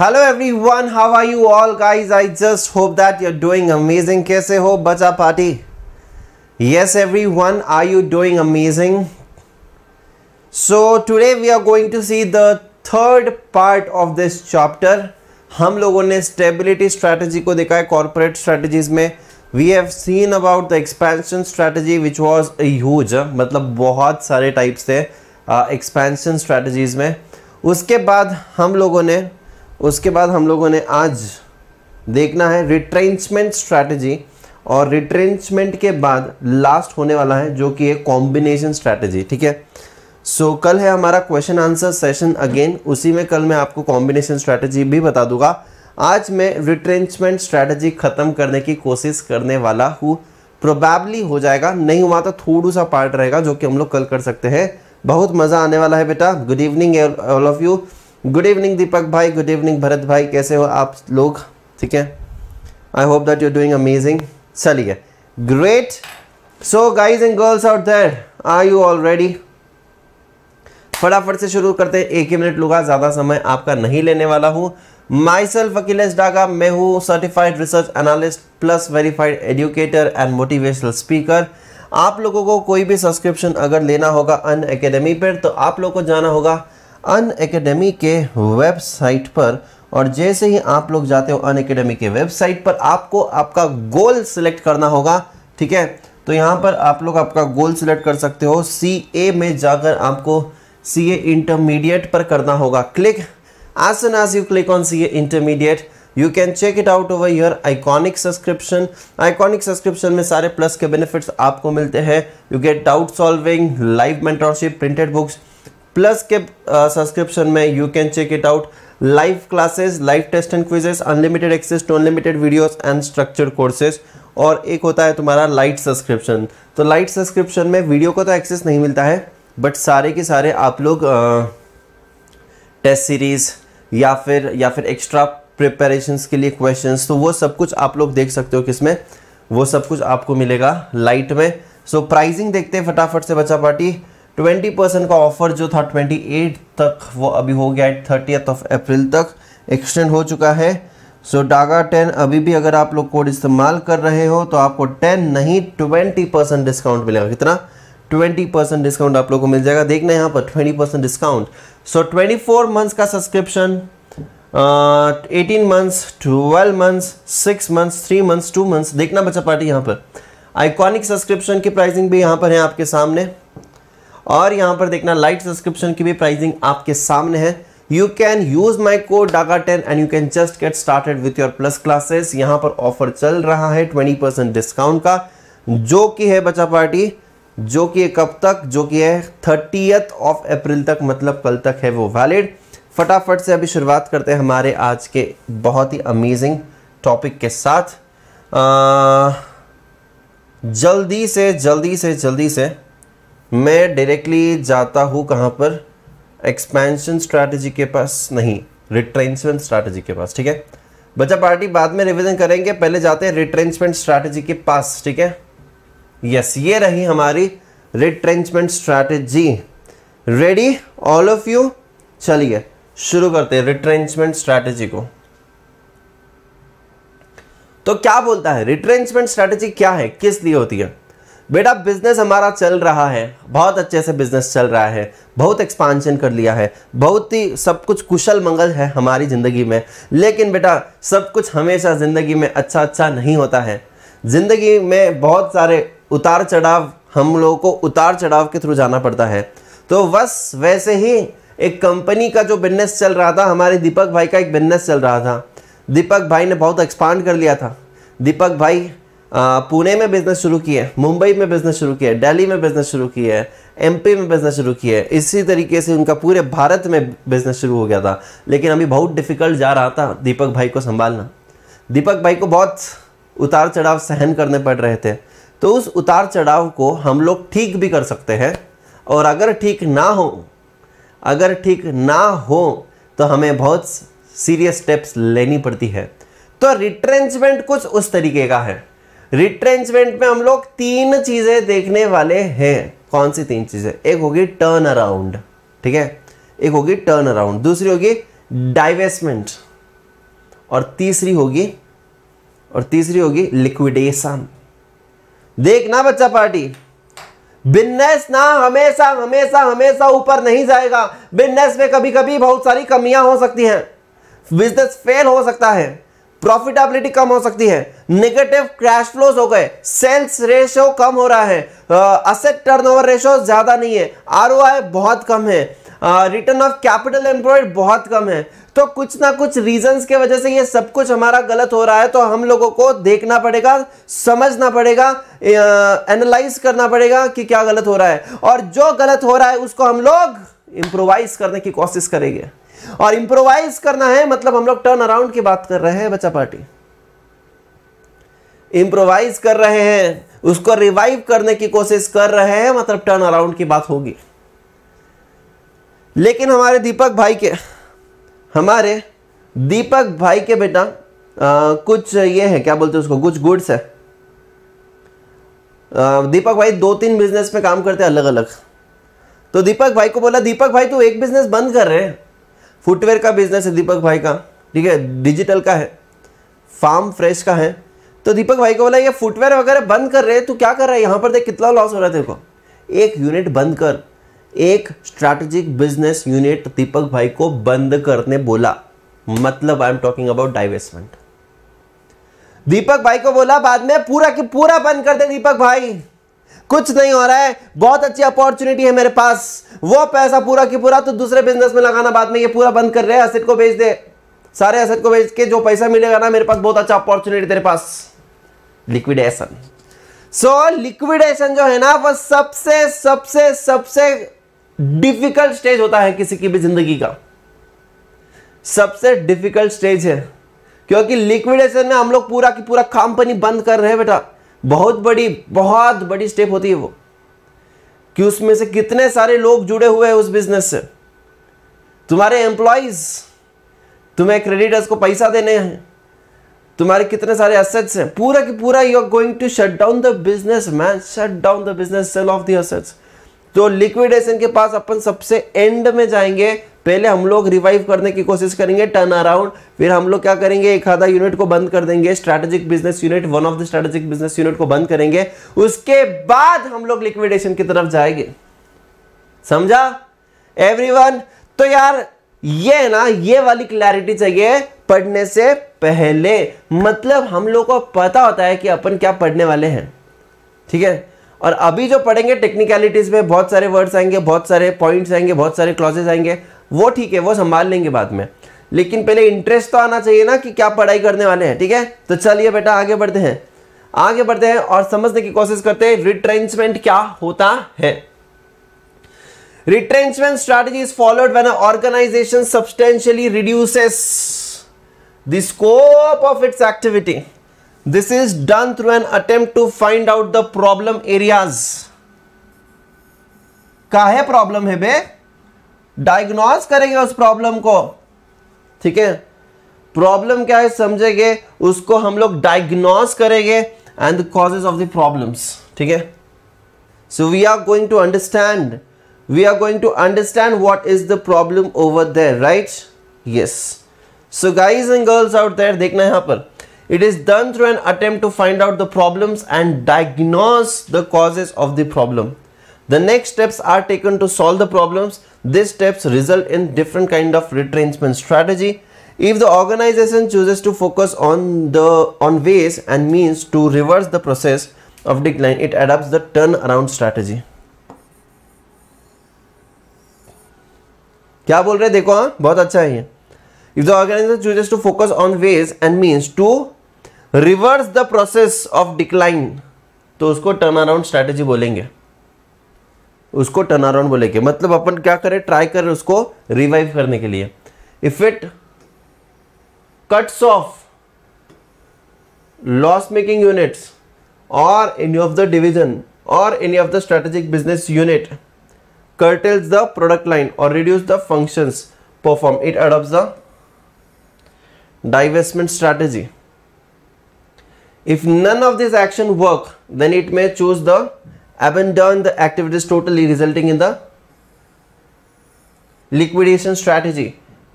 Hello everyone how are you all guys I just hope that you are doing amazing कैसे हो बचा party yes one are you doing amazing so today we are going to see the third part of this chapter हम लोगों ने stability strategy को देखा है corporate strategies में we have seen about the expansion strategy which was huge मतलब बहुत सारे टाइप्स थे एक्सपेंशन uh, स्ट्रैटेजीज में उसके बाद हम लोगों ने उसके बाद हम लोगों ने आज देखना है रिट्रेंचमेंट स्ट्रैटेजी और रिट्रेंचमेंट के बाद लास्ट होने वाला है जो कि है कॉम्बिनेशन स्ट्रैटेजी ठीक है सो so, कल है हमारा क्वेश्चन आंसर सेशन अगेन उसी में कल मैं आपको कॉम्बिनेशन स्ट्रैटेजी भी बता दूंगा आज मैं रिट्रेंचमेंट स्ट्रैटेजी ख़त्म करने की कोशिश करने वाला हूँ प्रोबेबली हो जाएगा नहीं हुआ तो थोड़ा सा पार्ट रहेगा जो कि हम लोग कल कर सकते हैं बहुत मज़ा आने वाला है बेटा good evening all of you good evening Deepak भाई गुड इवनिंग भरत भाई कैसे हो आप लोग ठीक है I hope that you doing amazing चलिए great so guys and girls out there are you already फटाफट से शुरू करते हैं एक ही मिनट लूँगा ज़्यादा समय आपका नहीं लेने वाला हूँ माई सेल्फ अकेलेस डागा मैं हूँ certified research analyst plus verified educator and motivational speaker आप लोगों को कोई भी सब्सक्रिप्शन अगर लेना होगा अन अकेडमी पर तो आप लोग को जाना होगा अन एकेडमी के वेबसाइट पर और जैसे ही आप लोग जाते हो अन एकेडमी के वेबसाइट पर आपको आपका गोल सिलेक्ट करना होगा ठीक है तो यहाँ पर आप लोग आपका गोल सिलेक्ट कर सकते हो सी ए में जाकर आपको सी ए इंटरमीडिएट पर करना होगा क्लिक आज N S U click on C A intermediate you can check it out over your iconic subscription iconic subscription में सारे प्लस के बेनिफिट्स आपको मिलते हैं you get doubt solving live mentorship printed books plus के subscription में you can check it out live classes live test and quizzes unlimited access to unlimited videos and structured courses और एक होता है तुम्हारा लाइट सब्सक्रिप्शन तो light subscription में video को तो एक्सेस नहीं मिलता है बट सारे के सारे आप लोग टेस्ट सीरीज़ या फिर या फिर एक्स्ट्रा प्रिपरेशन के लिए क्वेश्चन तो वो सब कुछ आप लोग देख सकते हो किसमें वो सब कुछ आपको मिलेगा लाइट में सो so, प्राइजिंग देखते हैं फटाफट से बच्चा पार्टी ट्वेंटी परसेंट का ऑफर जो था ट्वेंटी एट तक वो अभी हो गया है थर्टियथ ऑफ अप्रैल तक एक्सटेंड हो चुका है सो डागा टेन अभी भी अगर आप लोग कोड इस्तेमाल कर रहे हो तो आपको टेन नहीं ट्वेंटी परसेंट डिस्काउंट मिलेगा कितना ट्वेंटी परसेंट डिस्काउंट आप लोग को मिल जाएगा देखना यहाँ पर twenty percent discount so twenty four months का subscription uh, eighteen months twelve months six months three months two months देखना बच्चा पार्टी यहाँ पर आइकॉनिक सब्सक्रिप्शन की प्राइसिंग भी यहाँ पर है आपके सामने और यहाँ पर देखना लाइट सब्सक्रिप्शन की भी प्राइसिंग आपके सामने है you can use my code Daga ten and you can just get started with your plus classes यहाँ पर ऑफर चल रहा है ट्वेंटी परसेंट डिस्काउंट का जो कि है बचा पार्टी जो कि कब तक जो कि है थर्टीथ ऑफ अप्रैल तक मतलब कल तक है वो वैलिड फटाफट से अभी शुरुआत करते हैं हमारे आज के बहुत ही अमेजिंग टॉपिक के साथ आ, जल्दी से जल्दी से जल्दी से मैं डायरेक्टली जाता हूँ कहाँ पर एक्सपेंशन स्ट्रैटेजी के पास नहीं रिट्रेंसमेंट स्ट्रैटेजी के पास ठीक है बच्चा पार्टी बाद में रिविजन करेंगे पहले जाते हैं रिट्रेंसमेंट स्ट्रैटेजी के पास ठीक है यस ये रही हमारी retrenchment strategy ready all of you चलिए शुरू करते हैं रिट्रेंचमेंट स्ट्रैटेजी को तो क्या बोलता है रिट्रेंचमेंट स्ट्रैटेजी क्या है किस लिए होती है बेटा बिजनेस हमारा चल रहा है बहुत अच्छे से बिजनेस चल रहा है बहुत एक्सपांशन कर लिया है बहुत ही सब कुछ कुशल मंगल है हमारी ज़िंदगी में लेकिन बेटा सब कुछ हमेशा ज़िंदगी में अच्छा अच्छा नहीं होता है ज़िंदगी में बहुत सारे उतार चढ़ाव हम लोगों को उतार चढ़ाव के थ्रू जाना पड़ता है तो बस वैसे ही एक कंपनी का जो बिजनेस चल रहा था हमारे दीपक भाई का एक बिजनेस चल रहा था दीपक भाई ने बहुत एक्सपांड कर लिया था दीपक भाई पुणे में बिज़नेस शुरू किए मुंबई में बिज़नेस शुरू किए दिल्ली में बिज़नेस शुरू किए एमपी में बिज़नेस शुरू किए इसी तरीके से उनका पूरे भारत में बिज़नेस शुरू हो गया था लेकिन अभी बहुत डिफ़िकल्ट जा रहा था दीपक भाई को संभालना दीपक भाई को बहुत उतार चढ़ाव सहन करने पड़ रहे थे तो उस उतार चढ़ाव को हम लोग ठीक भी कर सकते हैं और अगर ठीक ना हो अगर ठीक ना हो तो हमें बहुत सीरियस स्टेप्स लेनी पड़ती है तो रिट्रेंचमेंट कुछ उस तरीके का है रिट्रेंचमेंट में हम लोग तीन चीज़ें देखने वाले हैं कौन सी तीन चीज़ें एक होगी टर्न अराउंड ठीक है एक होगी टर्न अराउंड दूसरी होगी डाइवेस्टमेंट और तीसरी होगी और तीसरी होगी लिक्विडेशन देखना बच्चा पार्टी बिजनेस ना हमेशा हमेशा हमेशा ऊपर नहीं जाएगा बिजनेस में कभी कभी बहुत सारी कमियां हो सकती हैं बिजनेस फेल हो सकता है प्रॉफिटेबिलिटी कम हो सकती है नेगेटिव कैश फ्लोज हो गए सेल्स रेशियो कम हो रहा है असेट टर्नओवर रेशियो ज़्यादा नहीं है आर बहुत कम है रिटर्न ऑफ कैपिटल एम्प्लॉयड बहुत कम है तो कुछ ना कुछ रीजंस के वजह से ये सब कुछ हमारा गलत हो रहा है तो हम लोगों को देखना पड़ेगा समझना पड़ेगा एनालाइज करना पड़ेगा कि क्या गलत हो रहा है और जो गलत हो रहा है उसको हम लोग इम्प्रोवाइज करने की कोशिश करेंगे और इंप्रोवाइज करना है मतलब हम लोग टर्न अराउंड की बात कर रहे हैं बच्चा पार्टी इंप्रोवाइज कर रहे हैं उसको रिवाइव करने की कोशिश कर रहे हैं मतलब टर्न अराउंड की बात होगी लेकिन हमारे दीपक भाई के हमारे दीपक भाई के बेटा आ, कुछ ये है क्या बोलते हैं उसको कुछ गुड्स है आ, दीपक भाई दो तीन बिजनेस में काम करते हैं अलग अलग तो दीपक भाई को बोला दीपक भाई तू एक बिजनेस बंद कर रहे हैं फुटवेयर का बिजनेस है दीपक भाई का ठीक है डिजिटल का है फार्म फ्रेश का है तो दीपक भाई को बोला ये फुटवेयर वगैरह बंद कर रहे हैं तू क्या कर रहा है यहाँ पर देख कितना लॉस हो रहा है तेरे को एक यूनिट बंद कर एक स्ट्रैटेजिक बिजनेस यूनिट दीपक भाई को बंद करने बोला मतलब I am talking about divestment Deepak भाई को बोला बाद में पूरा कि पूरा बंद कर दे दीपक भाई कुछ नहीं हो रहा है बहुत अच्छी अपॉर्चुनिटी है मेरे पास वो पैसा पूरा की पूरा तो दूसरे बिजनेस में लगाना बाद में ये पूरा बंद कर रहे हैं असिट को बेच दे सारे असिट को बेच के जो पैसा मिलेगा ना मेरे पास बहुत अच्छा अपॉर्चुनिटी तेरे पास लिक्विडेशन सो so, लिक्विडेशन जो है ना वह सबसे सबसे सबसे डिफिकल्ट स्टेज होता है किसी की भी जिंदगी का सबसे डिफिकल्ट स्टेज है क्योंकि लिक्विडेशन में हम लोग पूरा की पूरा कंपनी बंद कर रहे हैं बेटा बहुत बड़ी बहुत बड़ी स्टेप होती है वो कि उसमें से कितने सारे लोग जुड़े हुए हैं उस बिजनेस से तुम्हारे एम्प्लॉयज तुम्हें क्रेडिटर्स को पैसा देने हैं तुम्हारे कितने सारे असेट्स हैं पूरा की पूरा you are going to shut down the business man shut down the business sell off the assets तो लिक्विडेशन के पास अपन सबसे एंड में जाएंगे पहले हम लोग रिवाइव करने की कोशिश करेंगे टर्न अराउंड फिर हम लोग क्या करेंगे एक आधा यूनिट को बंद कर देंगे strategic business unit one of the strategic business unit को बंद करेंगे उसके बाद हम लोग लिक्विडेशन की तरफ जाएंगे समझा एवरीवन तो यार ये है ना ये वाली क्लैरिटी चाहिए पढ़ने से पहले मतलब हम लोग को पता होता है कि अपन क्या पढ़ने वाले हैं ठीक है और अभी जो पढ़ेंगे टेक्निकलिटीज़ में बहुत सारे वर्ड्स आएंगे बहुत सारे पॉइंट्स आएंगे बहुत सारे क्लॉजेस आएंगे वो ठीक है वो संभाल लेंगे बाद में लेकिन पहले इंटरेस्ट तो आना चाहिए ना कि क्या पढ़ाई करने वाले हैं ठीक है तो चलिए बेटा आगे बढ़ते हैं आगे बढ़ते हैं और समझने की कोशिश करते हैं रिट्रेंचमेंट क्या होता है retrenchment strategy is followed when organisation substantially reduces the scope of its activity this is done through an attempt to find out the problem areas का है प्रॉब्लम है भाई डायग्नोज करेंगे उस प्रॉब्लम को ठीक है प्रॉब्लम क्या है समझेंगे उसको हम लोग डायग्नोज करेंगे and the causes of the problems ठीक है so we are going to understand we are going to understand what is the problem over there right yes so guys and girls out there देखना है यहां पर it is done through an attempt to find out the problems and diagnose the causes of the problem The next steps are taken to solve the problems. These steps result in different kind of retrenchment strategy. If the organization chooses to focus on the on ways and means to reverse the process of decline, it adopts the turnaround strategy. क्या बोल रहे देखो हाँ बहुत अच्छा है ये if the organisation chooses to focus on ways and means to reverse the process of decline तो उसको टर्न अराउंड स्ट्रैटेजी बोलेंगे उसको टर्न अराउंड बोलेंगे मतलब अपन क्या करें ट्राई करें उसको रिवाइव करने के लिए if it cuts off loss making units or any of the division or any of the strategic business unit curtails the product line or reduce the function perform it adopt divestment strategy if none of this action work then it may choose the abandon the activities totally resulting in the liquidation strategy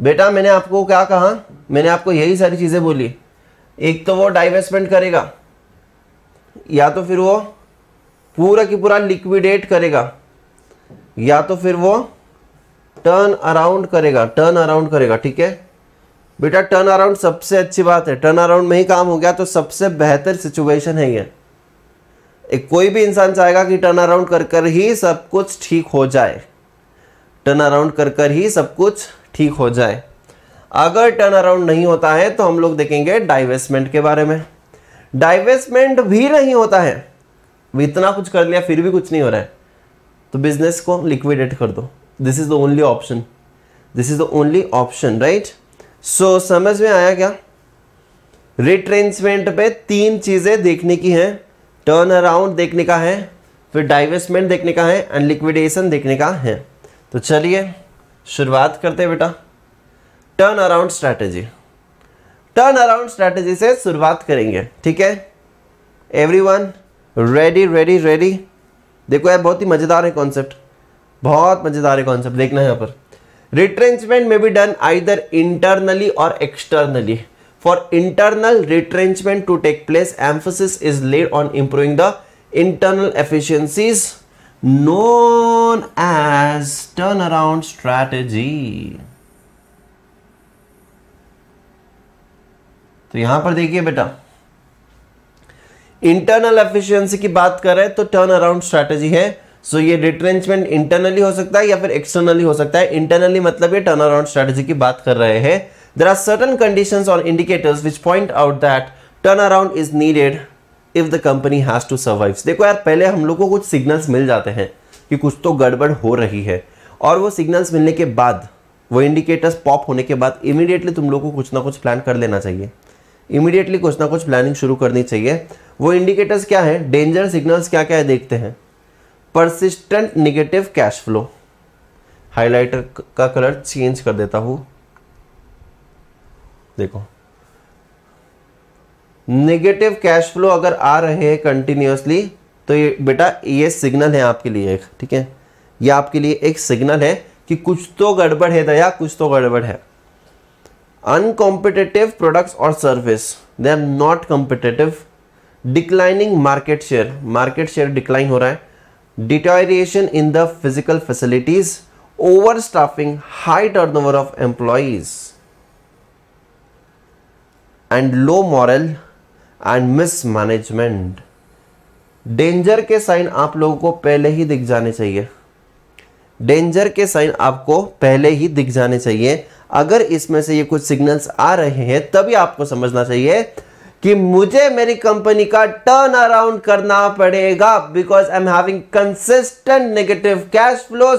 बेटा मैंने आपको क्या कहा मैंने आपको यही सारी चीज़ें बोली एक तो वो डाइवेस्टमेंट करेगा या तो फिर वो पूरा की पूरा लिक्विडेट करेगा या तो फिर वो टर्न अराउंड करेगा टर्न अराउंड करेगा ठीक है बेटा टर्न अराउंड सबसे अच्छी बात है टर्न अराउंड में ही काम हो गया तो सबसे बेहतर सिचुएशन है ये एक कोई भी इंसान चाहेगा कि टर्न अराउंड कर कर ही सब कुछ ठीक हो जाए टर्न अराउंड कर कर ही सब कुछ ठीक हो जाए अगर टर्न अराउंड नहीं होता है तो हम लोग देखेंगे डाइवेस्टमेंट के बारे में डाइवेस्टमेंट भी नहीं होता है इतना कुछ कर लिया फिर भी कुछ नहीं हो रहा है तो बिजनेस को लिक्विडेट कर दो this is the only option this is the only option right so समझ में आया क्या रिट्रेंसमेंट पे तीन चीज़ें देखने की हैं टर्न अराउंड देखने का है फिर डाइवेस्टमेंट देखने का है एंड लिक्विडेशन देखने का है तो चलिए शुरुआत करते हैं बेटा turn around strategy turn around strategy से शुरुआत करेंगे ठीक है एवरीवन रेडी रेडी रेडी देखो यार बहुत ही मज़ेदार है कॉन्सेप्ट बहुत मज़ेदार है कॉन्सेप्ट देखना है यहाँ पर रिट्रेंचमेंट में भी done either internally or externally for internal retrenchment to take place emphasis is laid on improving the internal efficiencies known as turn around strategy तो यहां पर देखिए बेटा इंटरनल एफिशियंसी की बात कर रहे हैं तो टर्न अराउंड स्ट्रैटेजी है सो so ये रिट्रेंचमेंट इंटरनली हो सकता है या फिर एक्सटर्नली हो सकता है इंटरनली मतलब ये टर्न अराउंड स्ट्रैटेजी की बात कर रहे हैं There are certain conditions or indicators which point out that turnaround is needed if the company has to survive देखो यार पहले हम लोग को कुछ सिग्नल्स मिल जाते हैं कि कुछ तो गड़बड़ हो रही है और वो सिग्नल्स मिलने के बाद वो इंडिकेटर्स पॉप होने के बाद इमीडिएटली तुम लोग को कुछ ना कुछ प्लान कर लेना चाहिए इमीडिएटली कुछ ना कुछ प्लानिंग शुरू करनी चाहिए वो इंडिकेटर्स क्या है डेंजर सिग्नल्स क्या क्या है देखते हैं persistent negative cash flow highlighter का कलर चेंज कर देता हूँ देखो नेगेटिव कैश फ्लो अगर आ रहे हैं कंटिन्यूसली तो ये बेटा ये सिग्नल है आपके लिए एक ठीक है ये आपके लिए एक सिग्नल है कि कुछ तो गड़बड़ है दया कुछ तो गड़बड़ है अनकॉम्पिटेटिव प्रोडक्ट्स और service they are not competitive declining market share market share decline हो रहा है deterioration in the physical facilities over staffing high turn over of employees and low morale and mismanagement danger के sign आप लोगों को पहले ही दिख जाने चाहिए डेंजर के साइन आपको पहले ही दिख जाने चाहिए अगर इसमें से ये कुछ सिग्नल्स आ रहे हैं तभी आपको समझना चाहिए कि मुझे मेरी कंपनी का टर्न अराउंड करना पड़ेगा because I am having consistent negative cash flow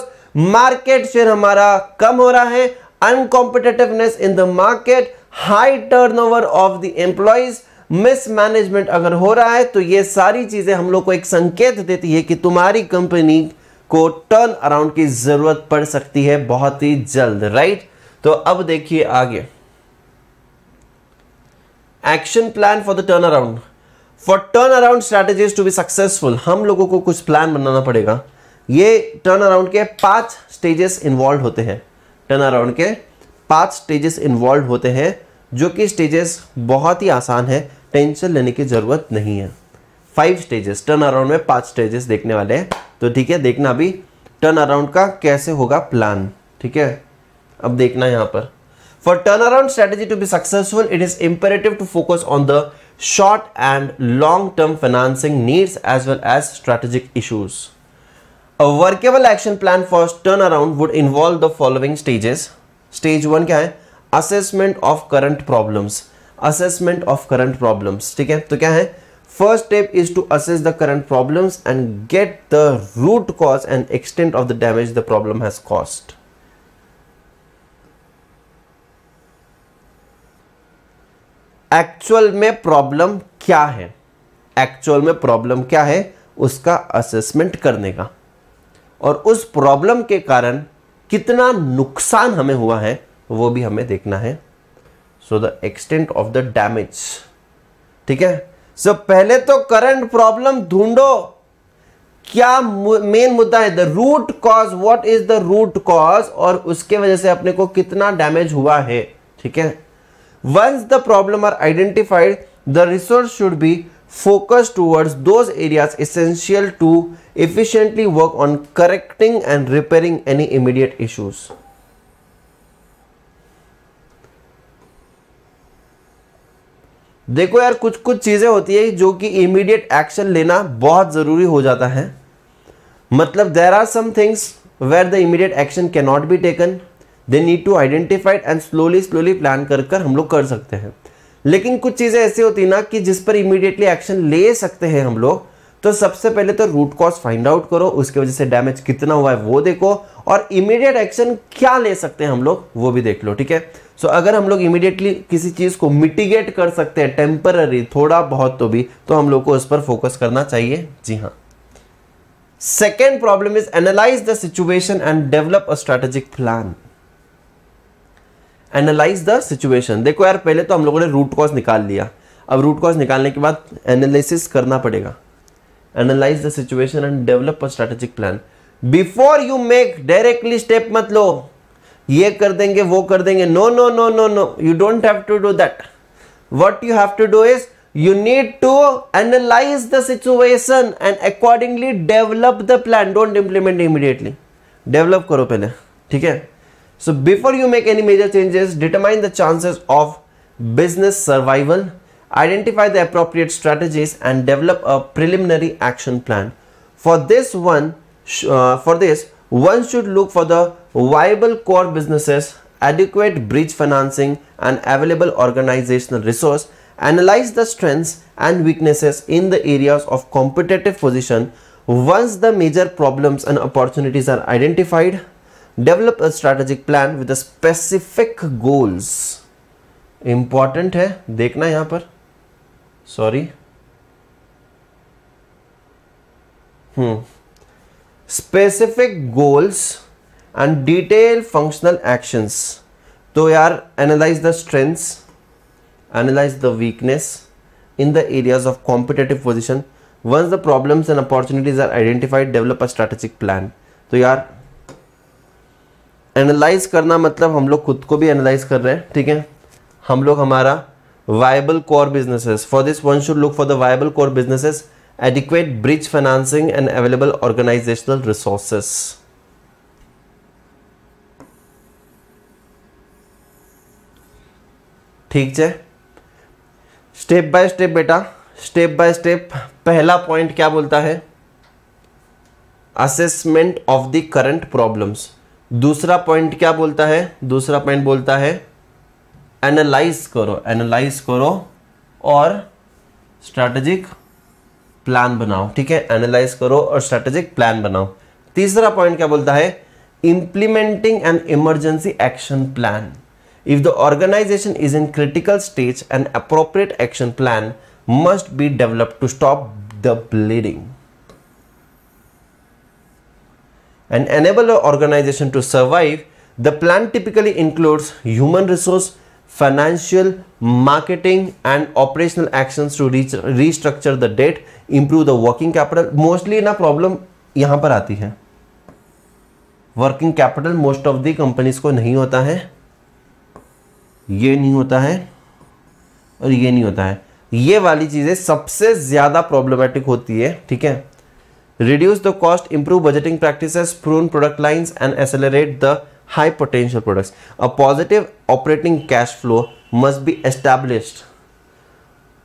market share हमारा कम हो रहा है uncompetitiveness in the market high turnover of the employees mismanagement अगर हो रहा है तो ये सारी चीज़ें हम लोग को एक संकेत देती है कि तुम्हारी कंपनी को टर्न अराउंड की ज़रूरत पड़ सकती है बहुत ही जल्द राइट तो अब देखिए आगे action plan for the turn around for turn around strategies to be successful हम लोगों को कुछ प्लान बनाना पड़ेगा ये टर्न अराउंड के पांच स्टेजेस इन्वॉल्व होते हैं टर्न अराउंड के पांच स्टेजेस इन्वॉल्व होते हैं जो कि स्टेजेस बहुत ही आसान है टेंशन लेने की ज़रूरत नहीं है फाइव स्टेजेस टर्न अराउंड में पांच स्टेजेस देखने वाले हैं तो ठीक है देखना अभी टर्न अराउंड का कैसे होगा प्लान ठीक है अब देखना यहाँ पर for turn around strategy to be successful it is imperative to focus on the short and long term financing needs as well as strategic issues a workable action plan for turn around would involve the following stages stage one क्या है assessment of current problems assessment of current problems ठीक है तो क्या है first step is to assess the current problems and get the root cause and extent of the damage the problem has cost actual में problem क्या है actual में problem क्या है उसका असेसमेंट करने का और उस प्रॉब्लम के कारण कितना नुकसान हमें हुआ है तो वो भी हमें देखना है so the extent of the damage ठीक है सो so, पहले तो करंट प्रॉब्लम ढूंढो क्या मेन मुद्दा है the root cause what is the root cause और उसके वजह से अपने को कितना डैमेज हुआ है ठीक है once the problem are identified the resource should be focus towards those areas essential to efficiently work on correcting and repairing any immediate issues देखो यार कुछ कुछ चीज़ें होती है जो कि इमीडिएट एक्शन लेना बहुत ज़रूरी हो जाता है मतलब there are some things where the immediate action can not be taken they need to identified and slowly slowly plan कर कर हम लोग कर सकते हैं लेकिन कुछ चीज़ें ऐसी होती ना कि जिस पर इमीडिएटली एक्शन ले सकते हैं हम लोग तो सबसे पहले तो रूट कॉज फाइंड आउट करो उसकी वजह से डैमेज कितना हुआ है वो देखो और इमीडिएट एक्शन क्या ले सकते हैं हम लोग वो भी देख लो ठीक है सो so, अगर हम लोग इमिडिएटली किसी चीज़ को मिटिगेट कर सकते हैं टेम्पररी थोड़ा बहुत तो भी तो हम लोग को उस पर फोकस करना चाहिए जी हाँ second problem is analyse the situation and develop a strategic plan analyse the situation देखो यार पहले तो हम लोगों ने रूट कॉज निकाल लिया अब रूट कॉज निकालने के बाद एनालिसिस करना पड़ेगा analyse the situation and develop a strategic plan before you make directly step मत लो ये कर देंगे वो कर देंगे no no no no no you don't have to do that what you have to do is you need to analyse the situation and accordingly develop the plan don't implement immediately develop करो पहले ठीक है so before you make any major changes determine the chances of business survival identify the appropriate strategies and develop a preliminary action plan for this one for this one should look for the viable core businesses, adequate bridge financing and available organizational resource, analyze the strengths and weaknesses in the areas of competitive position. Once the major problems and opportunities are identified, develop a strategic plan with the specific goals. Important है देखना यहाँ पर Sorry. Hmm. Specific goals. And detail functional actions तो यार analyse the strengths analyse the weakness in the areas of competitive position once the problems and opportunities are identified develop a strategic plan तो यार analyse करना मतलब हम लोग खुद को भी एनालाइज कर रहे हैं ठीक है हम लोग हमारा viable core business for this one should look for the viable core business adequate bridge financing and available organisational resources ठीक है स्टेप बाय स्टेप बेटा स्टेप बाय स्टेप पहला पॉइंट क्या बोलता है assessment of the current problems दूसरा point क्या बोलता है दूसरा पॉइंट बोलता है एनालाइज करो एनालाइज करो और स्ट्रेटेजिक प्लान बनाओ ठीक है एनालाइज करो और स्ट्रेटेजिक प्लान बनाओ तीसरा पॉइंट क्या बोलता है implementing an emergency action plan If the organization is in critical stage, an appropriate action plan must be developed to stop the bleeding and enable an organization to survive. The plan typically includes human resource, financial, marketing and operational actions to restructure the debt, improve the working capital. Mostly ना problem यहाँ पर आती है working capital most of the companies को नहीं होता है ये नहीं होता है और ये नहीं होता है ये वाली चीज़ें सबसे ज़्यादा प्रॉब्लमेटिक होती है ठीक है reduce the cost improve budgeting practice prune product lines and accelerate the high potential products a positive operating cash flow must be establish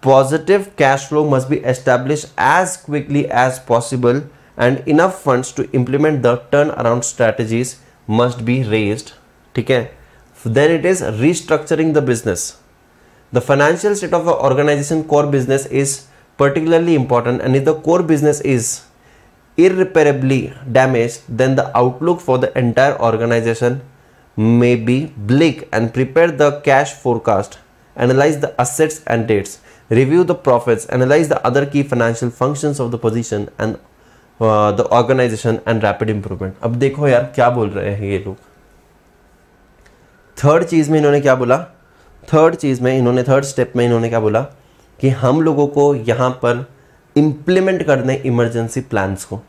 positive cash flow must be establish as quickly as possible and enough funds to implement the turn around strategies must be raised ठीक है Then it is restructuring the business. The financial state of an organization core business is particularly important and if the core business is irreparably damaged then the outlook for the entire organization may be bleak and prepare the cash forecast analyze the assets and debts review the profits analyze the other key financial functions of the position and uh, the organization and rapid improvement अब देखो यार क्या बोल रहे हैं ये लोग third चीज़ में इन्होंने क्या बोला थर्ड चीज़ में इन्होंने थर्ड स्टेप में इन्होंने क्या बोला कि हम लोगों को यहाँ पर इम्प्लीमेंट कर दें इमरजेंसी प्लान्स को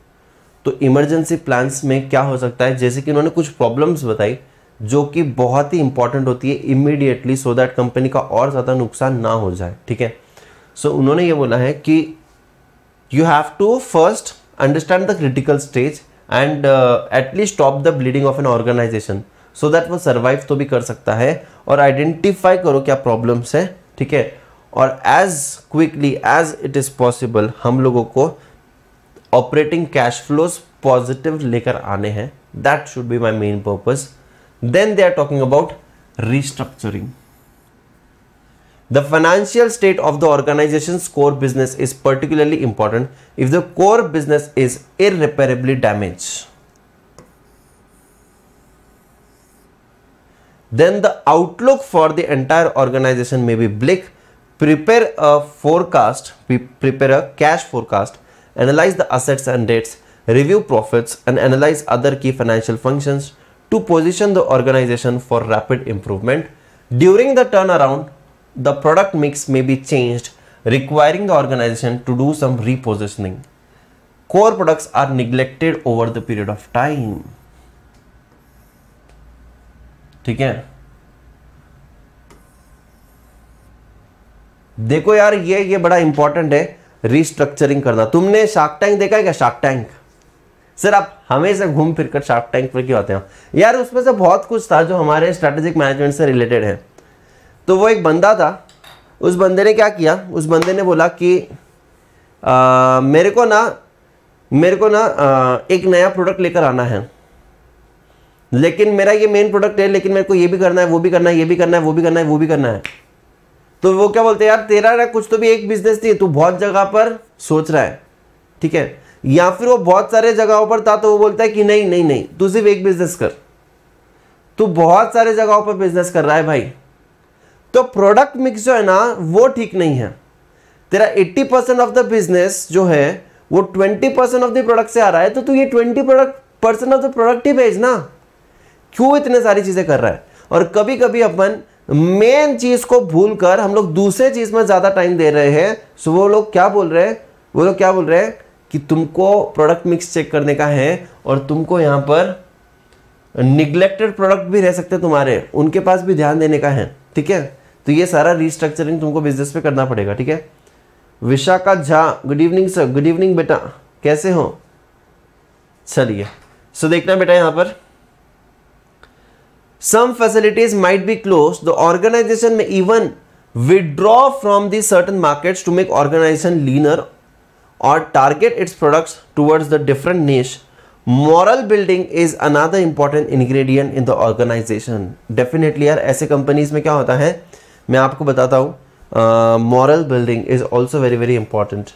तो इमरजेंसी प्लान्स में क्या हो सकता है जैसे कि इन्होंने कुछ प्रॉब्लम्स बताई जो कि बहुत ही इंपॉर्टेंट होती है इमीडिएटली सो दैट कंपनी का और ज़्यादा नुकसान ना हो जाए ठीक है सो so, उन्होंने ये बोला है कि you have to first understand the critical stage and at least stop the bleeding of an organisation so that वो सर्वाइव तो भी कर सकता है और आइडेंटिफाई करो क्या प्रॉब्लम्स है ठीक है और as quickly as it is possible हम लोगों को ऑपरेटिंग कैश फ्लोस पॉजिटिव लेकर आने हैं that should be my main purpose then they are talking about restructuring the financial state of the organisation core business is particularly important if the core business is irreparably damage then the outlook for the entire organization may be bleak. Prepare a forecast, we prepare a cash forecast, analyze the assets and debts, review profits and analyze other key financial functions to position the organization for rapid improvement. During the turnaround, the product mix may be changed, requiring the organization to do some repositioning. Core products are neglected over the period of time. ठीक है देखो यार ये ये बड़ा important है restructuring करना तुमने शार्क टैंक देखा है क्या शार्क टैंक सर आप हमेशा घूम फिर कर शार्क टैंक पर क्यों आते हो यार उसमें से बहुत कुछ था जो हमारे स्ट्रेटेजिक मैनेजमेंट से रिलेटेड है तो वो एक बंदा था उस बंदे ने क्या किया उस बंदे ने बोला कि आ, मेरे को ना मेरे को ना आ, एक नया प्रोडक्ट लेकर आना है लेकिन मेरा ये मेन प्रोडक्ट है लेकिन मेरे को ये भी करना है वो भी करना है ये भी करना है वो भी करना है वो भी करना है तो वो क्या बोलते हैं यार तेरा ना कुछ तो भी एक बिजनेस नहीं तू बहुत जगह पर सोच रहा है ठीक है या फिर वो बहुत सारे जगहों पर था तो वो बोलता है कि नहीं नहीं नहीं तू सिर्फ एक बिजनेस कर तू बहुत सारे जगहों पर बिजनेस कर रहा है भाई तो प्रोडक्ट मिक्स जो है ना वो ठीक नहीं है तेरा 80 परसेंट ऑफ द बिजनेस जो है वो 20 परसेंट ऑफ द प्रोडक्ट से आ रहा है तो तू ये 20 product percent of the product ही भेज ना क्यों इतने सारी चीज़ें कर रहा है और कभी कभी अपन मेन चीज़ को भूल कर हम लोग दूसरे चीज़ में ज़्यादा टाइम दे रहे हैं सो वो लोग क्या बोल रहे हैं वो लोग क्या बोल रहे हैं कि तुमको प्रोडक्ट मिक्स चेक करने का है और तुमको यहां पर निग्लेक्टेड प्रोडक्ट भी रह सकते हैं तुम्हारे उनके पास भी ध्यान देने का है ठीक है तो ये सारा रिस्ट्रक्चरिंग तुमको बिजनेस पे करना पड़ेगा ठीक है Vishakha Jha good evening sir good evening बेटा कैसे हो चलिए सो देखना बेटा यहां पर some facilities might be closed the organization may even withdraw from the certain markets to make organization leaner or target its products towards the different niche moral building is another important ingredient in the organization definitely यार ऐसे companies में क्या होता है मैं आपको बताता हूँ moral building is also very very important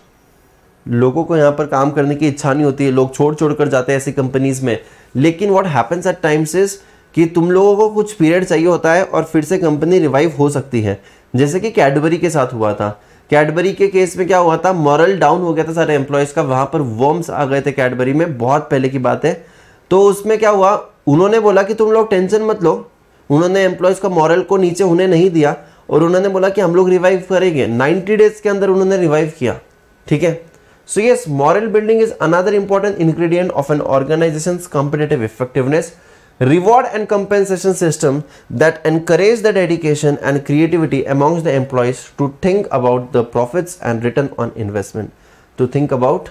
लोगों को यहाँ पर काम करने की इच्छा नहीं होती है लोग छोड़ छोड़ कर जाते हैं ऐसी कंपनीज में लेकिन what happens at times is कि तुम लोगों को कुछ पीरियड चाहिए होता है और फिर से कंपनी रिवाइव हो सकती है जैसे कि कैडबरी के साथ हुआ था कैडबरी के केस में क्या हुआ था मॉरल डाउन हो गया था सारे एम्प्लॉयज़ का वहाँ पर वर्म्स आ गए थे कैडबरी में बहुत पहले की बात है तो उसमें क्या हुआ उन्होंने बोला कि तुम लोग टेंशन मत लो उन्होंने एम्प्लॉयज़ का मॉरल को नीचे होने नहीं दिया और उन्होंने बोला कि हम लोग रिवाइव करेंगे 90 डेज के अंदर उन्होंने रिवाइव किया ठीक है so yes morale building is another important ingredient of an organisation competitive effectiveness reward and compensation system that encourage the dedication and creativity amongst the employees to think about the profits and return on investment to think about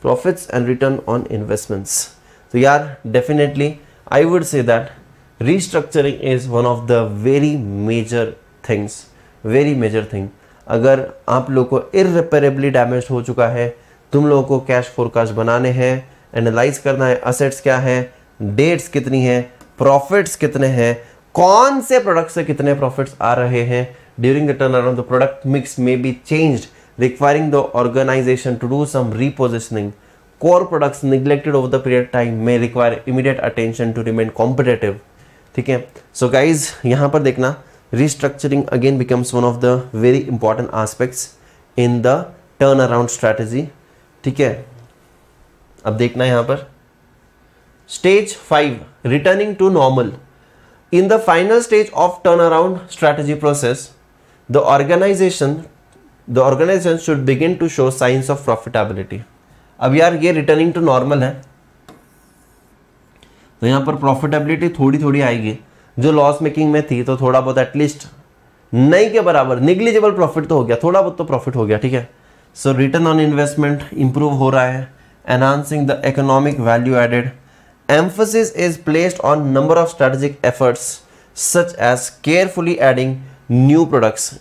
profits and return on investments so yeah definitely i would say that restructuring is one of the very major things very major thing agar आप लोग को इरिपेरेबली damage हो चुका है तुम लोगों cash forecast. Forecast बनाने हैं एनालाइज करना assets. डेट्स कितनी है प्रॉफिट्स कितने हैं कौन से प्रोडक्ट से कितने प्रॉफिट्स आ रहे हैं during the turn around the product mix may be change requiring the organisation to do some repositioning. Core products neglected over the period time may require immediate attention to remain competitive ठीक है so guys यहाँ पर देखना restructuring again becomes one of the very important aspects in the turn around strategy ठीक है अब देखना यहाँ पर Stage 5 Returning to normal. In the final stage of turnaround strategy process, the organization the organization should begin to show signs of profitability. अब यार ये returning to normal है तो यहाँ पर प्रॉफिटेबिलिटी थोड़ी थोड़ी आएगी जो लॉस मेकिंग में थी तो थोड़ा बहुत एटलीस्ट नहीं के बराबर निग्लिजिबल प्रॉफिट तो हो गया थोड़ा बहुत तो प्रॉफिट हो गया ठीक है so return on investment improve हो रहा है enhancing the economic value added emphasis is placed on number of strategic efforts such as carefully adding new products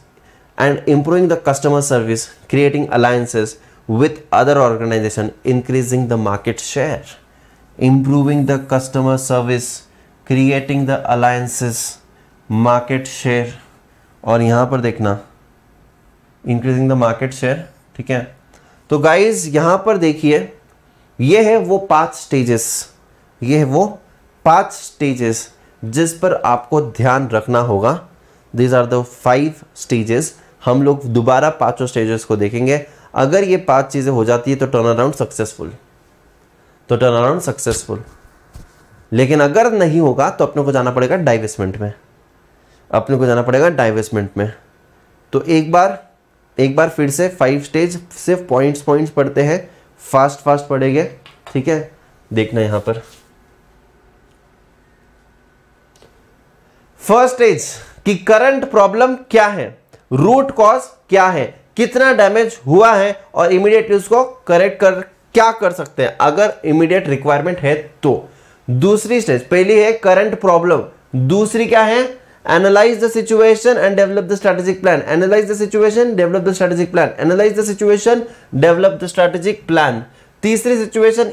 and improving the customer service creating alliances with other organization increasing the market share improving the customer service creating the alliances market share और यहाँ पर देखना increasing the market share ठीक है तो guys यहाँ पर देखिए ये है वो पांच स्टेजेस ये वो पांच स्टेजेस जिस पर आपको ध्यान रखना होगा these are the five stages हम लोग दोबारा पांचों स्टेजेस को देखेंगे अगर ये पांच चीज़ें हो जाती है तो टर्न अराउंड सक्सेसफुल तो टर्न अराउंड सक्सेसफुल लेकिन अगर नहीं होगा तो अपने को जाना पड़ेगा डाइवेस्टमेंट में अपने को जाना पड़ेगा डाइवेस्टमेंट में तो एक बार एक बार फिर से फाइव स्टेज सिर्फ पॉइंट्स पॉइंट्स पढ़ते हैं फास्ट फास्ट पढ़ेंगे ठीक है देखना यहाँ पर फर्स्ट इज कि करंट प्रॉब्लम क्या है रूट कॉज क्या है कितना डैमेज हुआ है और इमीडिएटली उसको करेक्ट कर क्या कर सकते हैं अगर इमीडिएट रिक्वायरमेंट है तो दूसरी स्टेज पहली है करंट प्रॉब्लम दूसरी क्या है analyse the situation and develop the strategic plan analyse the situation develop the strategic plan analyse the situation develop the strategic plan तीसरी situation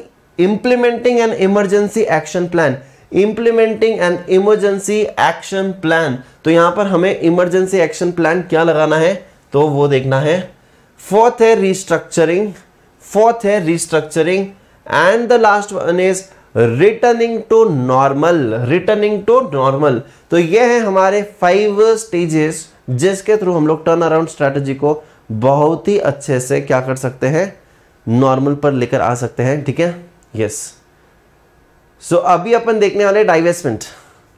implementing an emergency action plan implementing an emergency action plan तो यहां पर हमें emergency action plan क्या लगाना है तो वो देखना है फोर्थ है रिस्ट्रक्चरिंग फोर्थ है restructuring and the last one is returning to normal returning to normal तो ये है हमारे फाइव स्टेजेस जिसके थ्रू हम लोग टर्न अराउंड स्ट्रेटेजी को बहुत ही अच्छे से क्या कर सकते हैं नॉर्मल पर लेकर आ सकते हैं ठीक है यस yes. सो so, अभी अपन देखने वाले डाइवेस्टमेंट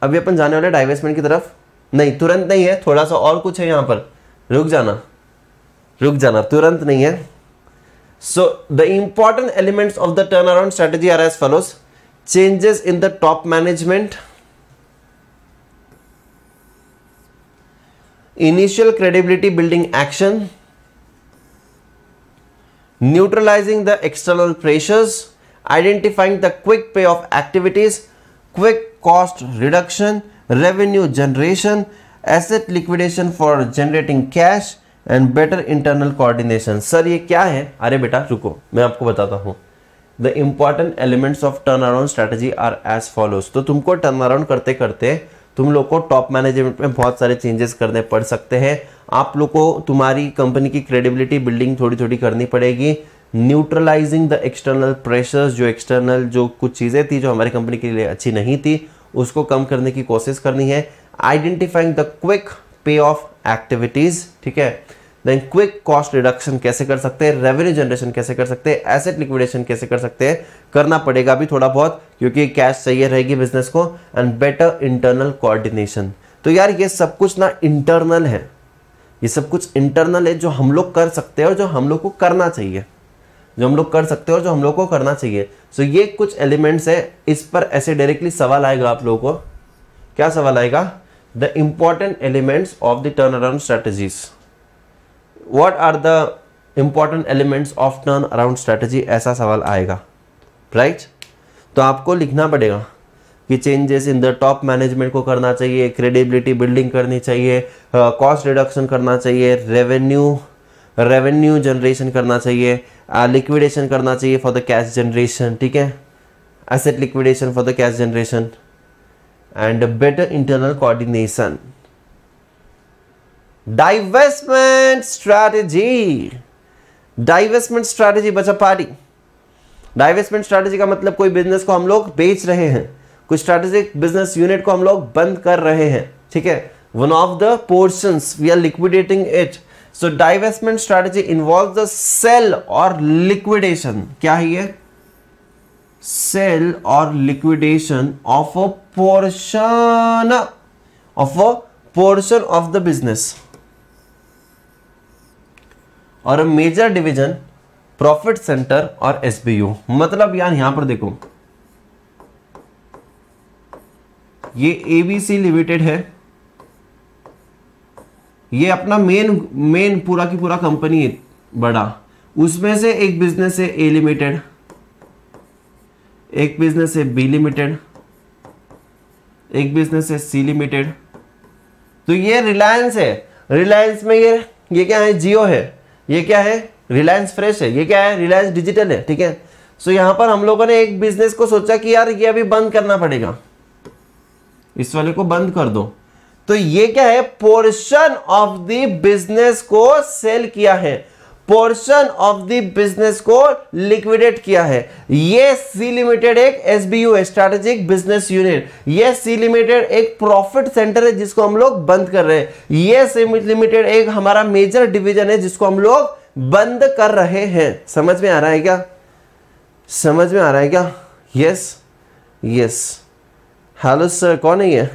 अभी अपन जाने वाले डाइवेस्टमेंट की तरफ नहीं तुरंत नहीं है थोड़ा सा और कुछ है यहां पर रुक जाना रुक जाना तुरंत नहीं है so the important elements of the turn around strategy are as follows changes in the top management initial credibility building action neutralising the external pressures identifying the quick payoff activities, quick cost reduction, revenue generation, asset liquidation for generating cash and better internal coordination sir ये क्या है अरे बेटा रुको मैं आपको बताता हूँ the important elements of turn around strategy are as follows तो तुमको टर्न अराउंड करते करते तुम लोग को टॉप मैनेजमेंट में बहुत सारे चेंजेस करने पड़ सकते हैं आप लोग को तुम्हारी कंपनी की क्रेडिबिलिटी बिल्डिंग थोड़ी थोड़ी करनी पड़ेगी न्यूट्रलाइजिंग द एक्सटर्नल प्रेशर्स जो एक्सटर्नल जो कुछ चीज़ें थी जो हमारी कंपनी के लिए अच्छी नहीं थी उसको कम करने की कोशिश करनी है identifying the quick pay off activities ठीक है देन क्विक कॉस्ट रिडक्शन कैसे कर सकते हैं रेवेन्यू जनरेशन कैसे कर सकते हैं एसेट लिक्विडेशन कैसे कर सकते हैं करना पड़ेगा भी थोड़ा बहुत क्योंकि कैश चाहिए रहेगी बिजनेस को एंड बेटर इंटरनल कोऑर्डिनेशन तो यार ये सब कुछ ना इंटरनल है ये सब कुछ इंटरनल है जो हम लोग कर सकते हैं और जो हम लोग को करना चाहिए जो हम लोग कर सकते हैं और जो हम लोग को करना चाहिए सो so, ये कुछ एलिमेंट्स है इस पर ऐसे डायरेक्टली सवाल आएगा आप लोगों को क्या सवाल आएगा the important elements of the turn around strategies what are the important elements of turn around strategy ऐसा सवाल आएगा राइट right? तो आपको लिखना पड़ेगा कि changes in the top management को करना चाहिए क्रेडिबिलिटी बिल्डिंग करनी चाहिए कॉस्ट uh, रिडक्शन करना चाहिए रेवेन्यू रेवेन्यू जनरेशन करना चाहिए लिक्विडेशन करना चाहिए फॉर द कैश जनरेशन ठीक है asset liquidation for the cash generation and better internal coordination divestment strategy divestment strategy बचा पार्टी डाइवेस्टमेंट स्ट्रैटेजी का मतलब कोई बिजनेस को हम लोग बेच रहे हैं कुछ स्ट्रैटेजिक बिजनेस यूनिट को हम लोग बंद कर रहे हैं ठीक है one of the portions we are liquidating it so divestment strategy involve the sale और लिक्विडेशन क्या है ये सेल और liquidation of a portion of a portion of the business और a major division profit centre और SBU मतलब यार यहां पर देखो ये एबीसी लिमिटेड है ये अपना मेन मेन पूरा की पूरा कंपनी है बड़ा उसमें से एक बिजनेस है ए लिमिटेड एक बिजनेस है बी लिमिटेड एक बिजनेस है सी लिमिटेड तो ये रिलायंस है रिलायंस में ये ये क्या है जियो है ये क्या है रिलायंस फ्रेश है ये क्या है रिलायंस डिजिटल है ठीक है सो यहां पर हम लोगों ने एक बिजनेस को सोचा कि यार ये अभी बंद करना पड़ेगा इस वाले को बंद कर दो तो ये क्या है पोर्शन ऑफ द बिजनेस को सेल किया है पोर्शन ऑफ द बिजनेस को लिक्विडेट किया है ये सी लिमिटेड एक एसबीयू स्ट्रेटेजिक बिजनेस यूनिट ये सी लिमिटेड एक प्रॉफिट सेंटर है जिसको हम लोग बंद कर रहे हैं ये सी लिमिटेड एक हमारा मेजर डिवीजन है जिसको हम लोग बंद कर रहे हैं समझ में आ रहा है क्या समझ में आ रहा है क्या यस यस हेलो सर कौन है ये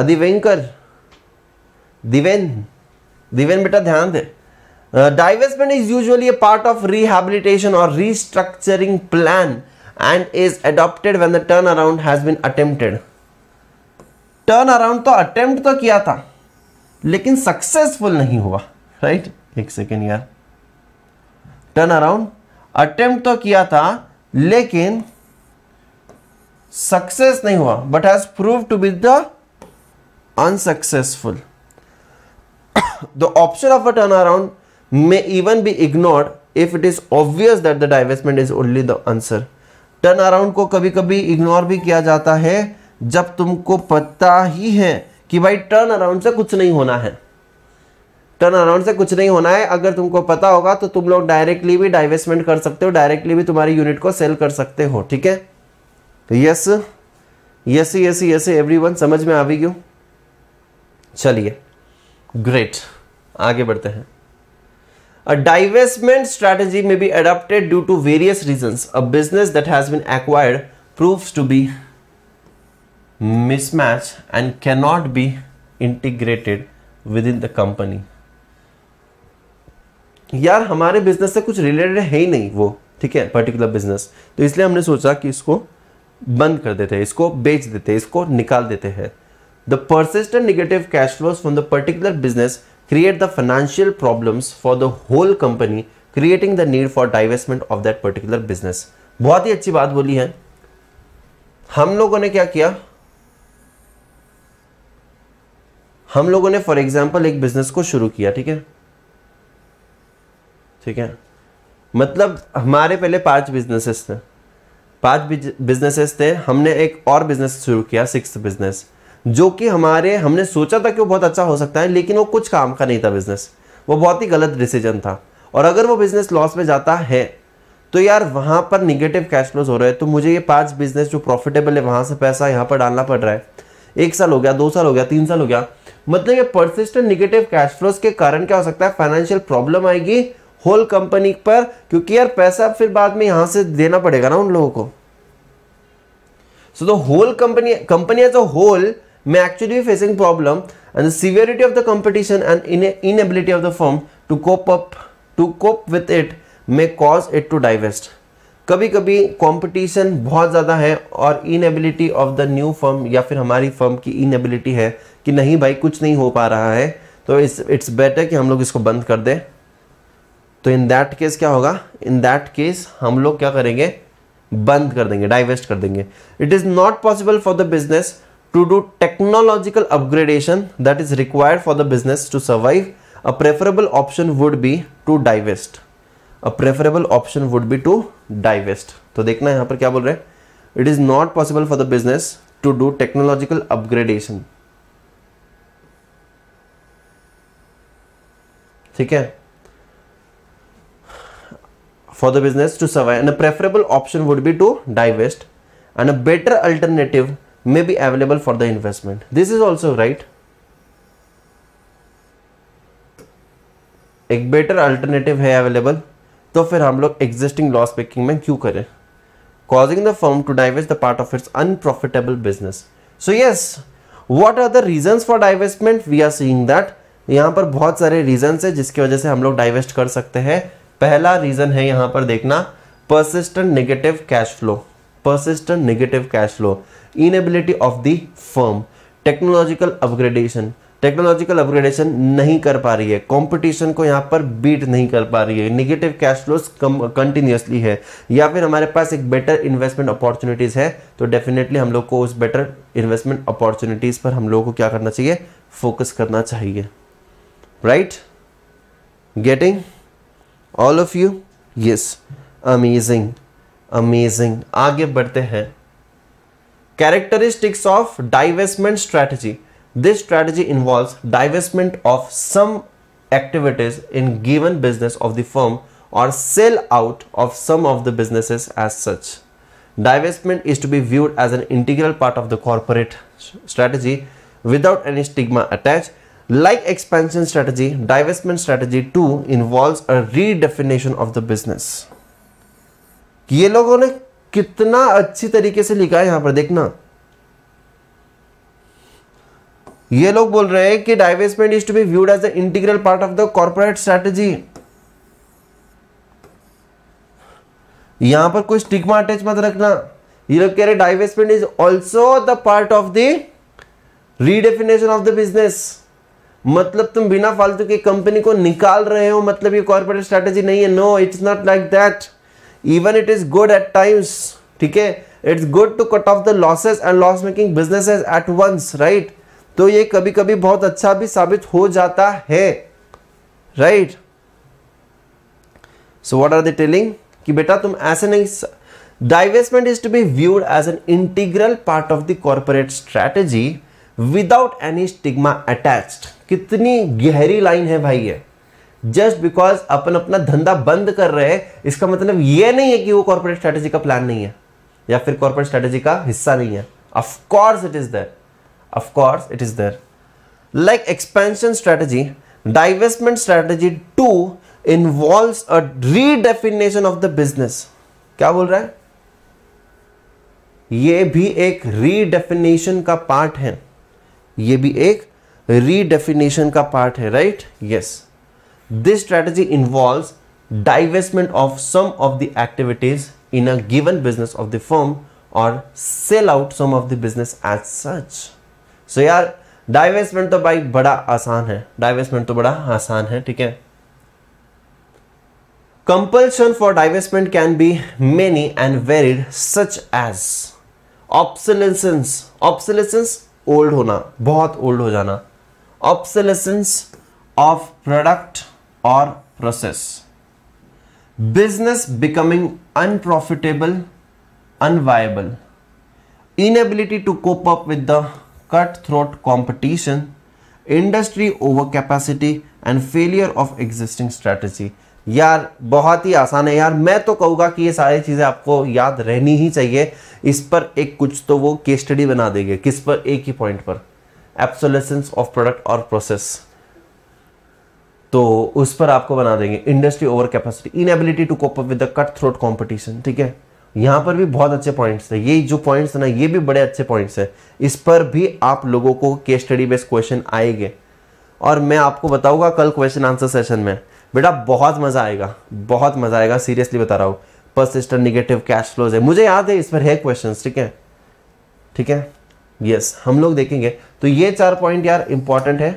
अधिवेंकर दिवेन दिवेन बेटा ध्यान दे divestment is usually a part of rehabilitation और restructuring plan and is adopted when the turn around has been attempted turn around तो अटेम्प्ट तो किया था लेकिन सक्सेसफुल नहीं हुआ राइट right? एक सेकेंड यार टर्न अराउंड अटेम्प्ट तो किया था लेकिन सक्सेस नहीं हुआ but has prove to be the unsuccessful. the option of a turnaround may even be ignored if it is obvious that the divestment is only the answer. Turnaround को कभी कभी ignore भी किया जाता है जब तुमको पता ही है कि भाई टर्न अराउंड से कुछ नहीं होना है टर्न अराउंड से कुछ नहीं होना है अगर तुमको पता होगा तो तुम लोग डायरेक्टली भी डाइवेस्टमेंट कर सकते हो डायरेक्टली भी तुम्हारी यूनिट को सेल कर सकते हो ठीक है yes yes yes yes every one समझ में आ भी क्यों चलिए ग्रेट आगे बढ़ते हैं डाइवेस्टमेंट स्ट्रैटेजी में be adopted due to various reason a business that has been acquired prove to be mismatch and be integrated within the company यार हमारे बिजनेस से कुछ रिलेटेड है ही नहीं वो ठीक है पर्टिकुलर बिजनेस तो इसलिए हमने सोचा कि इसको बंद कर देते हैं इसको बेच देते हैं इसको निकाल देते हैं The persistent negative cash flows from the particular business create the financial problems for the whole company, creating the need for divestment of that particular business. बहुत ही अच्छी बात बोली है हम लोगों ने क्या किया हम लोगों ने फॉर एग्जाम्पल एक बिजनेस को शुरू किया ठीक है ठीक है मतलब हमारे पहले पांच बिजनेसेस थे पांच बिजनेसेस थे हमने एक और बिजनेस शुरू किया सिक्स बिजनेस जो कि हमारे हमने सोचा था कि वो बहुत अच्छा हो सकता है लेकिन वो कुछ काम का नहीं था बिज़नेस वो बहुत ही गलत डिसीजन था और अगर वो बिज़नेस लॉस में जाता है तो यार वहां पर निगेटिव कैश फ्लोज हो रहे हैं तो मुझे ये पांच बिज़नेस जो प्रॉफिटेबल है वहां से पैसा यहां पर डालना पड़ रहा है एक साल हो गया दो साल हो गया तीन साल हो गया मतलब ये परसिस्टेंट निगेटिव कैश फ्लोज के कारण क्या हो सकता है फाइनेंशियल प्रॉब्लम आएगी होल कंपनी पर क्योंकि यार पैसा फिर बाद में यहां से देना पड़ेगा ना उन लोगों को so the whole company company as a whole may actually be facing problem and the severity of the competition and inability of the firm to cope up to cope with it may cause it to divest कभी कभी competition बहुत ज़्यादा है और inability of the new firm या फिर हमारी firm की इनएबिलिटी है कि नहीं भाई कुछ नहीं हो पा रहा है तो इट्स इट्स बेटर कि हम लोग इसको बंद कर दें तो इन दैट केस क्या होगा इन दैट केस हम लोग क्या करेंगे बंद कर देंगे डाइवेस्ट कर देंगे it is not possible for the business to do technological upgradation that is required for the business to survive, a preferable option would be to divest. A preferable option would be to divest. So, देखना यहाँ पर क्या बोल रहे It is not possible for the business to do technological upgradation. ठीक है for the business to survive and a preferable option would be to divest and a better alternative may be available for the investment. This is also right. एक better alternative है available तो फिर हम लोग existing loss making में क्यों करें causing the firm to divest the part of its unprofitable business so yes what are the reasons for divestment we are seeing that यहां पर बहुत सारे रीजंस है जिसकी वजह से हम लोग डाइवेस्ट कर सकते हैं पहला रीजन है यहां पर देखना persistent negative cash flow persistent negative cash flow, inability of the firm, technological upgradation technological upgradation नहीं कर पा रही है कंपटीशन को यहाँ पर बीट नहीं कर पा रही है निगेटिव कैश फ्लोज कंटिन्यूसली है या फिर हमारे पास एक बेटर इन्वेस्टमेंट अपॉर्चुनिटीज़ है तो डेफिनेटली हम लोग को उस बेटर इन्वेस्टमेंट अपॉर्चुनिटीज़ पर हम लोगों को क्या करना चाहिए फोकस करना चाहिए right getting all of you yes amazing amazing आगे बढ़ते हैं characteristics of divestment strategy this strategy involve divestment of some activities in given business of the firm और sell out of some of the business as such divestment is to be viewed as an integral part of the corporate strategy without any stigma attach like expansion strategy divestment strategy to involve a redefinition of the business कि ये लोगों ने कितना अच्छी तरीके से लिखा है यहां पर देखना ये लोग बोल रहे हैं कि divestment is to be viewed as a integral part of the corporate strategy यहां पर कोई स्टिकमा अटैच मत रखना ये लोग कह रहे divestment is also the part of the redefinition of the business मतलब तुम बिना फालतू की कंपनी को निकाल रहे हो मतलब ये कॉर्पोरेट स्ट्रेटजी नहीं है no it's not like that even it is good at times ठीक है it's good to cut off the losses and loss making business at once right तो ये कभी कभी बहुत अच्छा भी साबित हो जाता है right so what are the telling कि बेटा तुम ऐसे नहीं divestment is to be viewed as an integral part of the corporate strategy without any stigma attached कितनी गहरी लाइन है भाई ये जस्ट बिकॉज अपन अपना धंधा बंद कर रहे हैं इसका मतलब यह नहीं है कि वो कॉर्पोरेट स्ट्रेटेजी का प्लान नहीं है या फिर कॉर्पोरेट स्ट्रेटेजी का हिस्सा नहीं है of course it is there of course it is there like expansion strategy divestment strategy to involve a redefinition of the business क्या बोल रहा है ये भी एक रीडेफिनेशन का पार्ट है ये भी एक रीडेफिनेशन का पार्ट है right right? Yes yes. This strategy involves divestment of some of the activities in a given business of the firm or sell out some of the business as such. So यार divestment तो भाई बड़ा आसान है divestment तो बड़ा आसान है ठीक है compulsion for divestment can be many and varied such as obsolescence obsolescence old होना बहुत ओल्ड हो जाना ऑप्सलेसेंस ऑफ प्रोडक्ट और process business becoming unprofitable unviable inability to cope up with the cut throat competition industry over capacity and failure of existing strategy यार बहुत ही आसान है यार मैं तो कहूंगा कि ये सारी चीज़ें आपको याद रहनी ही चाहिए इस पर एक कुछ तो वो केस स्टडी बना देंगे किस पर एक ही पॉइंट पर एप्सोलेसेंस ऑफ प्रोडक्ट और प्रोसेस तो उस पर आपको बना देंगे industry over capacity inability to cope with the cut throat competition ठीक है यहां पर भी बहुत अच्छे पॉइंट्स थे ये जो पॉइंट्स ना ये भी बड़े अच्छे पॉइंट्स हैं इस पर भी आप लोगों को केस स्टडी बेस्ड क्वेश्चन आएंगे और मैं आपको बताऊंगा कल क्वेश्चन आंसर सेशन में बेटा बहुत मज़ा आएगा बहुत मज़ा आएगा सीरियसली बता रहा हूँ परसिस्टेंट निगेटिव कैश फ्लोज है मुझे याद है इस पर है क्वेश्चन ठीक है ठीक है यस हम लोग देखेंगे तो ये चार पॉइंट यार इंपॉर्टेंट है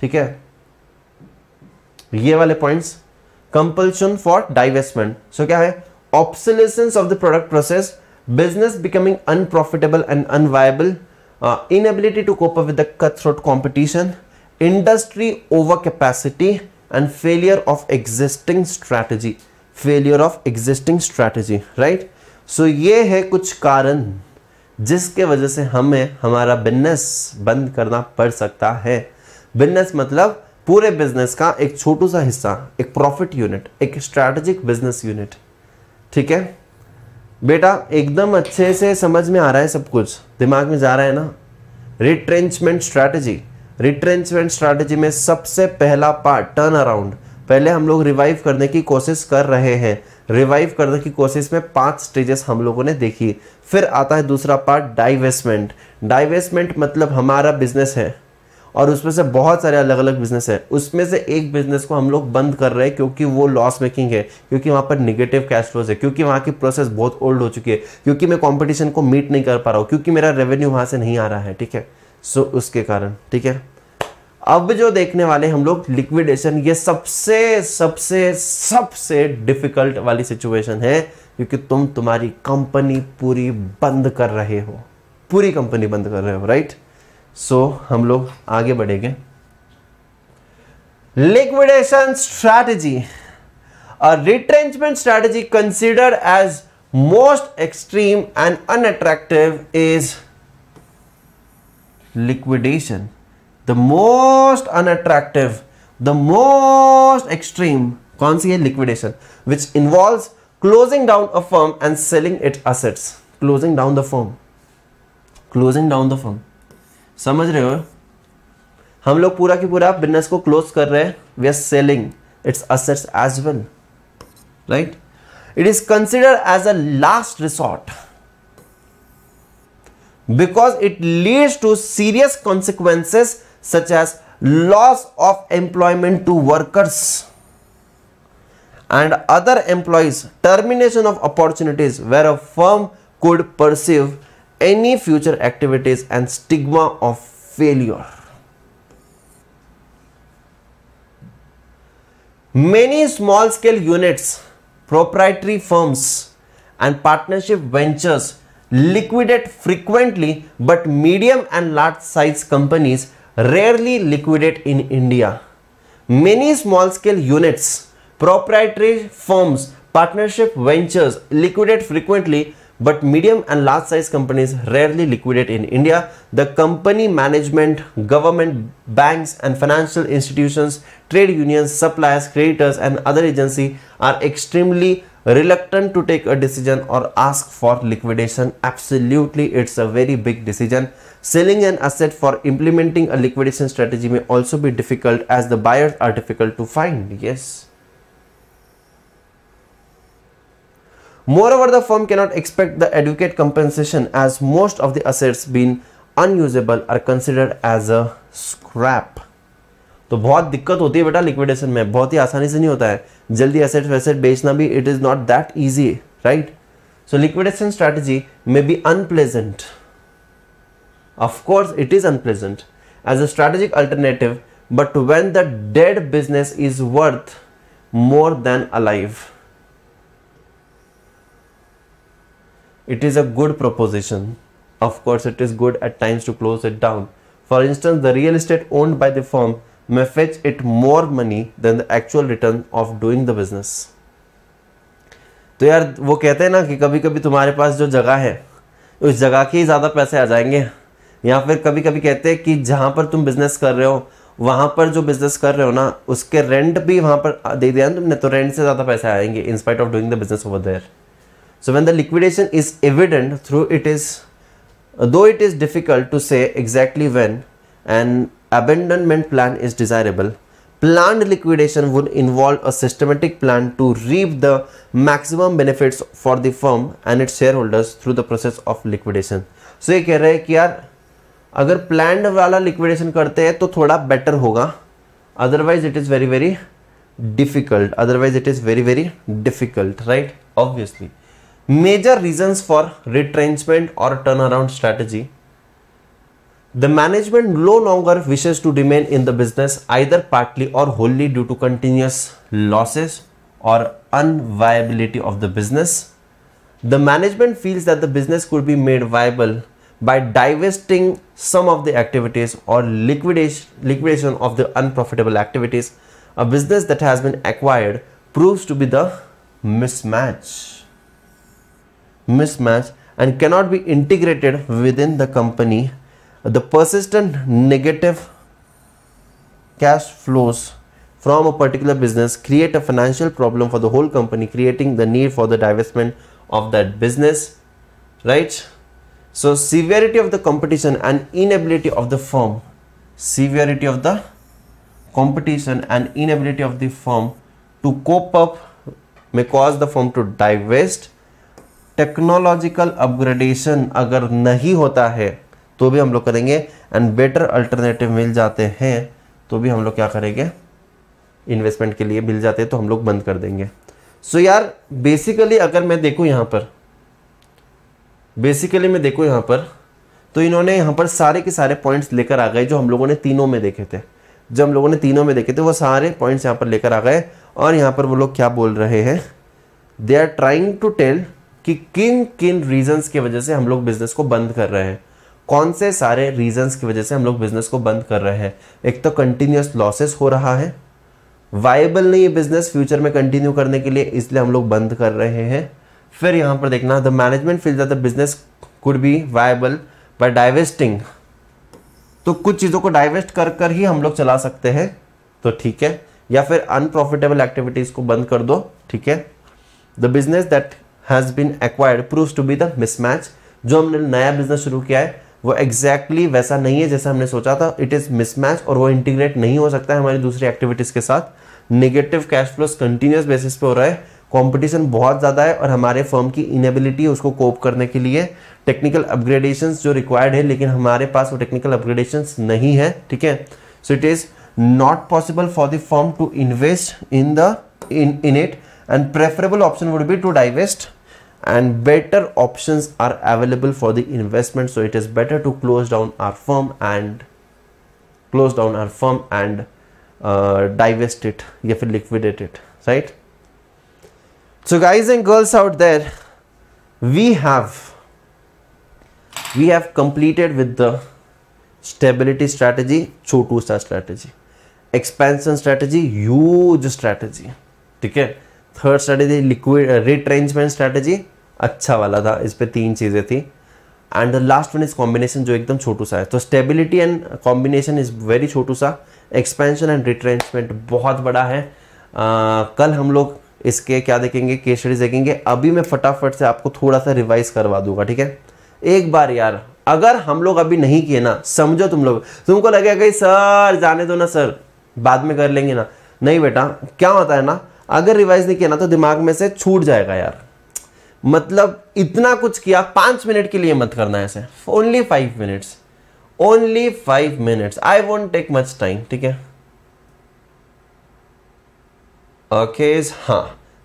ठीक है ये वाले points compulsion for divestment so क्या है obsolescence of the product process business becoming unprofitable and unviable inability to cope with the throat competition industry over capacity and failure of existing strategy failure of existing strategy right so ये है कुछ कारण जिसके वजह से हमें हमारा business बंद करना पड़ सकता है बिजनेस मतलब पूरे बिजनेस का एक छोटू सा हिस्सा एक प्रॉफिट यूनिट एक स्ट्रैटेजिक बिजनेस यूनिट ठीक है बेटा एकदम अच्छे से समझ में आ रहा है सब कुछ दिमाग में जा रहा है ना रिट्रेंचमेंट स्ट्रैटेजी रिट्रेंचमेंट स्ट्रैटेजी में सबसे पहला पार्ट टर्न अराउंड पहले हम लोग रिवाइव करने की कोशिश कर रहे हैं रिवाइव करने की कोशिश में पांच स्टेजेस हम लोगों ने देखी फिर आता है दूसरा पार्ट डाइवेस्टमेंट डाइवेस्टमेंट मतलब हमारा बिजनेस है और उसमें से बहुत सारे अलग अलग बिजनेस है उसमें से एक बिजनेस को हम लोग बंद कर रहे हैं क्योंकि वो लॉस मेकिंग है क्योंकि वहाँ पर निगेटिव कैश फ्लोज है क्योंकि वहाँ की प्रोसेस बहुत ओल्ड हो चुकी है क्योंकि मैं कॉम्पिटिशन को मीट नहीं कर पा रहा हूँ क्योंकि मेरा रेवेन्यू वहाँ से नहीं आ रहा है ठीक है सो उसके कारण ठीक है अब जो देखने वाले हम लोग लिक्विडेशन ये सबसे सबसे सबसे डिफिकल्ट वाली सिचुएशन है क्योंकि तुम तुम्हारी कंपनी पूरी बंद कर रहे हो पूरी कंपनी बंद कर रहे हो राइट right? सो so, हम लोग आगे बढ़ेंगे liquidation strategy a retrenchment strategy consider as most extreme and unattractive is liquidation the most unattractive the most extreme कौन सी है liquidation which involve closing down a firm and selling it assets closing down the firm closing down the firm समझ रहे हो हम लोग पूरा की पूरा बिजनेस को क्लोज कर रहे हैं we are selling its assets as well right it is consider as a last resort because it leads to serious consequences such as loss of employment to workers and other employees termination of opportunities where a firm could perceive any future activities and stigma of failure. Many small scale units, proprietary firms and partnership ventures liquidate frequently but medium and large size companies rarely liquidate in India. Many small scale units, proprietary firms, partnership ventures liquidate frequently but medium and large size companies rarely liquidate in India. The company management, government, banks and financial institutions, trade unions, suppliers, creditors and other agency are extremely reluctant to take a decision or ask for liquidation. Absolutely, it's a very big decision. Selling an asset for implementing a liquidation strategy may also be difficult as the buyers are difficult to find. Yes. Moreover, the firm cannot expect the adequate compensation as most of the assets being unusable are considered as a scrap. तो बहुत दिक्कत होती है बेटा liquidation में बहुत ही आसानी से नहीं होता है जल्दी एसेट वैसेट बेचना भी it is not that easy right so liquidation strategy may be Of course, it is unpleasant as a strategic alternative, but when the dead business is worth more than alive. it is a good proposition of course it is good at times to close it down for instance the real estate owned by the firm may fetch it more money than the actual return of doing the business तो यार वो कहते हैं ना कि कभी कभी तुम्हारे पास जो जगह है उस जगह के ही ज़्यादा पैसे आ जाएंगे या फिर कभी कभी कहते हैं कि जहाँ पर तुम बिज़नेस कर रहे हो वहाँ पर जो बिज़नेस कर रहे हो ना उसके रेंट भी वहाँ पर दे दिया ना तुमने तो रेंट से ज़्यादा पैसे आएंगे in spite of doing the business over there So when the liquidation is evident through it is, uh, though it is difficult to say exactly when an abandonment plan is desirable, planned liquidation would involve a systematic plan to reap the maximum benefits for the firm and its shareholders through the process of liquidation. So ये कह रहे हैं कि यार अगर planned वाला liquidation करते हैं तो थोड़ा better होगा otherwise it is very very difficult otherwise it is very very difficult right obviously Major reasons for retrenchment or turnaround strategy. The management no longer wishes to remain in the business either partly or wholly due to continuous losses or unviability of the business. The management feels that the business could be made viable by divesting some of the activities or liquidation, liquidation of the unprofitable activities. A business that has been acquired proves to be the mismatch mismatch and cannot be integrated within the company, the persistent negative cash flows from a particular business create a financial problem for the whole company, creating the need for the divestment of that business, right? So severity of the competition and inability of the firm, severity of the competition and inability of the firm to cope up may cause the firm to divest technological upgradation अगर नहीं होता है तो भी हम लोग करेंगे and better alternative मिल जाते हैं तो भी हम लोग क्या करेंगे इन्वेस्टमेंट के लिए मिल जाते हैं तो हम लोग बंद कर देंगे सो so यार बेसिकली अगर मैं देखूँ यहाँ पर बेसिकली मैं देखूँ यहाँ पर तो इन्होंने यहाँ पर सारे के सारे पॉइंट्स लेकर आ गए जो हम लोगों ने तीनों में देखे थे जब हम लोगों ने तीनों में देखे थे वो सारे पॉइंट्स यहाँ पर लेकर आ गए और यहाँ पर वो लोग क्या बोल रहे हैं they are trying to tell कि किन किन रीजंस की वजह से हम लोग बिजनेस को बंद कर रहे हैं कौन से सारे रीजंस की वजह से हम लोग बिजनेस को बंद कर रहे हैं एक तो कंटिन्यूस लॉसेस हो रहा है वायबल नहीं है बिजनेस फ्यूचर में कंटिन्यू करने के लिए इसलिए हम लोग बंद कर रहे हैं फिर यहां पर देखना the management feel the business could be viable by divesting तो कुछ चीज़ों को डाइवेस्ट कर कर ही हम लोग चला सकते हैं तो ठीक है या फिर अनप्रॉफिटेबल एक्टिविटीज़ को बंद कर दो ठीक है the business that has been acquired prove to be the mismatch जो हमने नया बिजनेस शुरू किया है वो एग्जैक्टली exactly वैसा नहीं है जैसा हमने सोचा था इट इज़ मिसमैच और वो इंटीग्रेट नहीं हो सकता है हमारी दूसरी एक्टिविटीज़ के साथ negative cash flows continuous basis पे हो रहा है कंपटीशन बहुत ज़्यादा है और हमारे फर्म की इनेबिलिटी उसको कोप करने के लिए टेक्निकल अपग्रेडेशन जो रिक्वायर्ड है लेकिन हमारे पास वो टेक्निकल अपग्रेडेशन नहीं है ठीक है so it is not possible for the firm to invest in the in in it and preferable option would be to divest and better options are available for the investment so it is better to close down our firm and close down our firm and uh, divest it you liquidate it right so guys and girls out there we have we have completed with the stability strategy chotu star strategy expansion strategy huge strategy Okay. Third strategy liquid retrenchment strategy अच्छा वाला था इस पर तीन चीज़ें थी and the last one is combination जो एकदम छोटू सा है तो stability and combination is very छोटू सा एक्सपेंशन एंड रिट्रेंचमेंट बहुत बड़ा है uh, कल हम लोग इसके क्या देखेंगे केस स्टडीज देखेंगे अभी मैं फटाफट से आपको थोड़ा सा रिवाइज करवा दूंगा ठीक है एक बार यार अगर हम लोग अभी नहीं किए ना समझो तुम लोग तुमको लगेगा कि सर जाने दो ना सर बाद में कर लेंगे ना नहीं बेटा क्या होता है ना अगर रिवाइज नहीं किया ना तो दिमाग में से छूट जाएगा यार मतलब इतना कुछ किया पांच मिनट के लिए मत करना ऐसे only five minutes only five minutes I won't take much time ठीक है ओके हाँ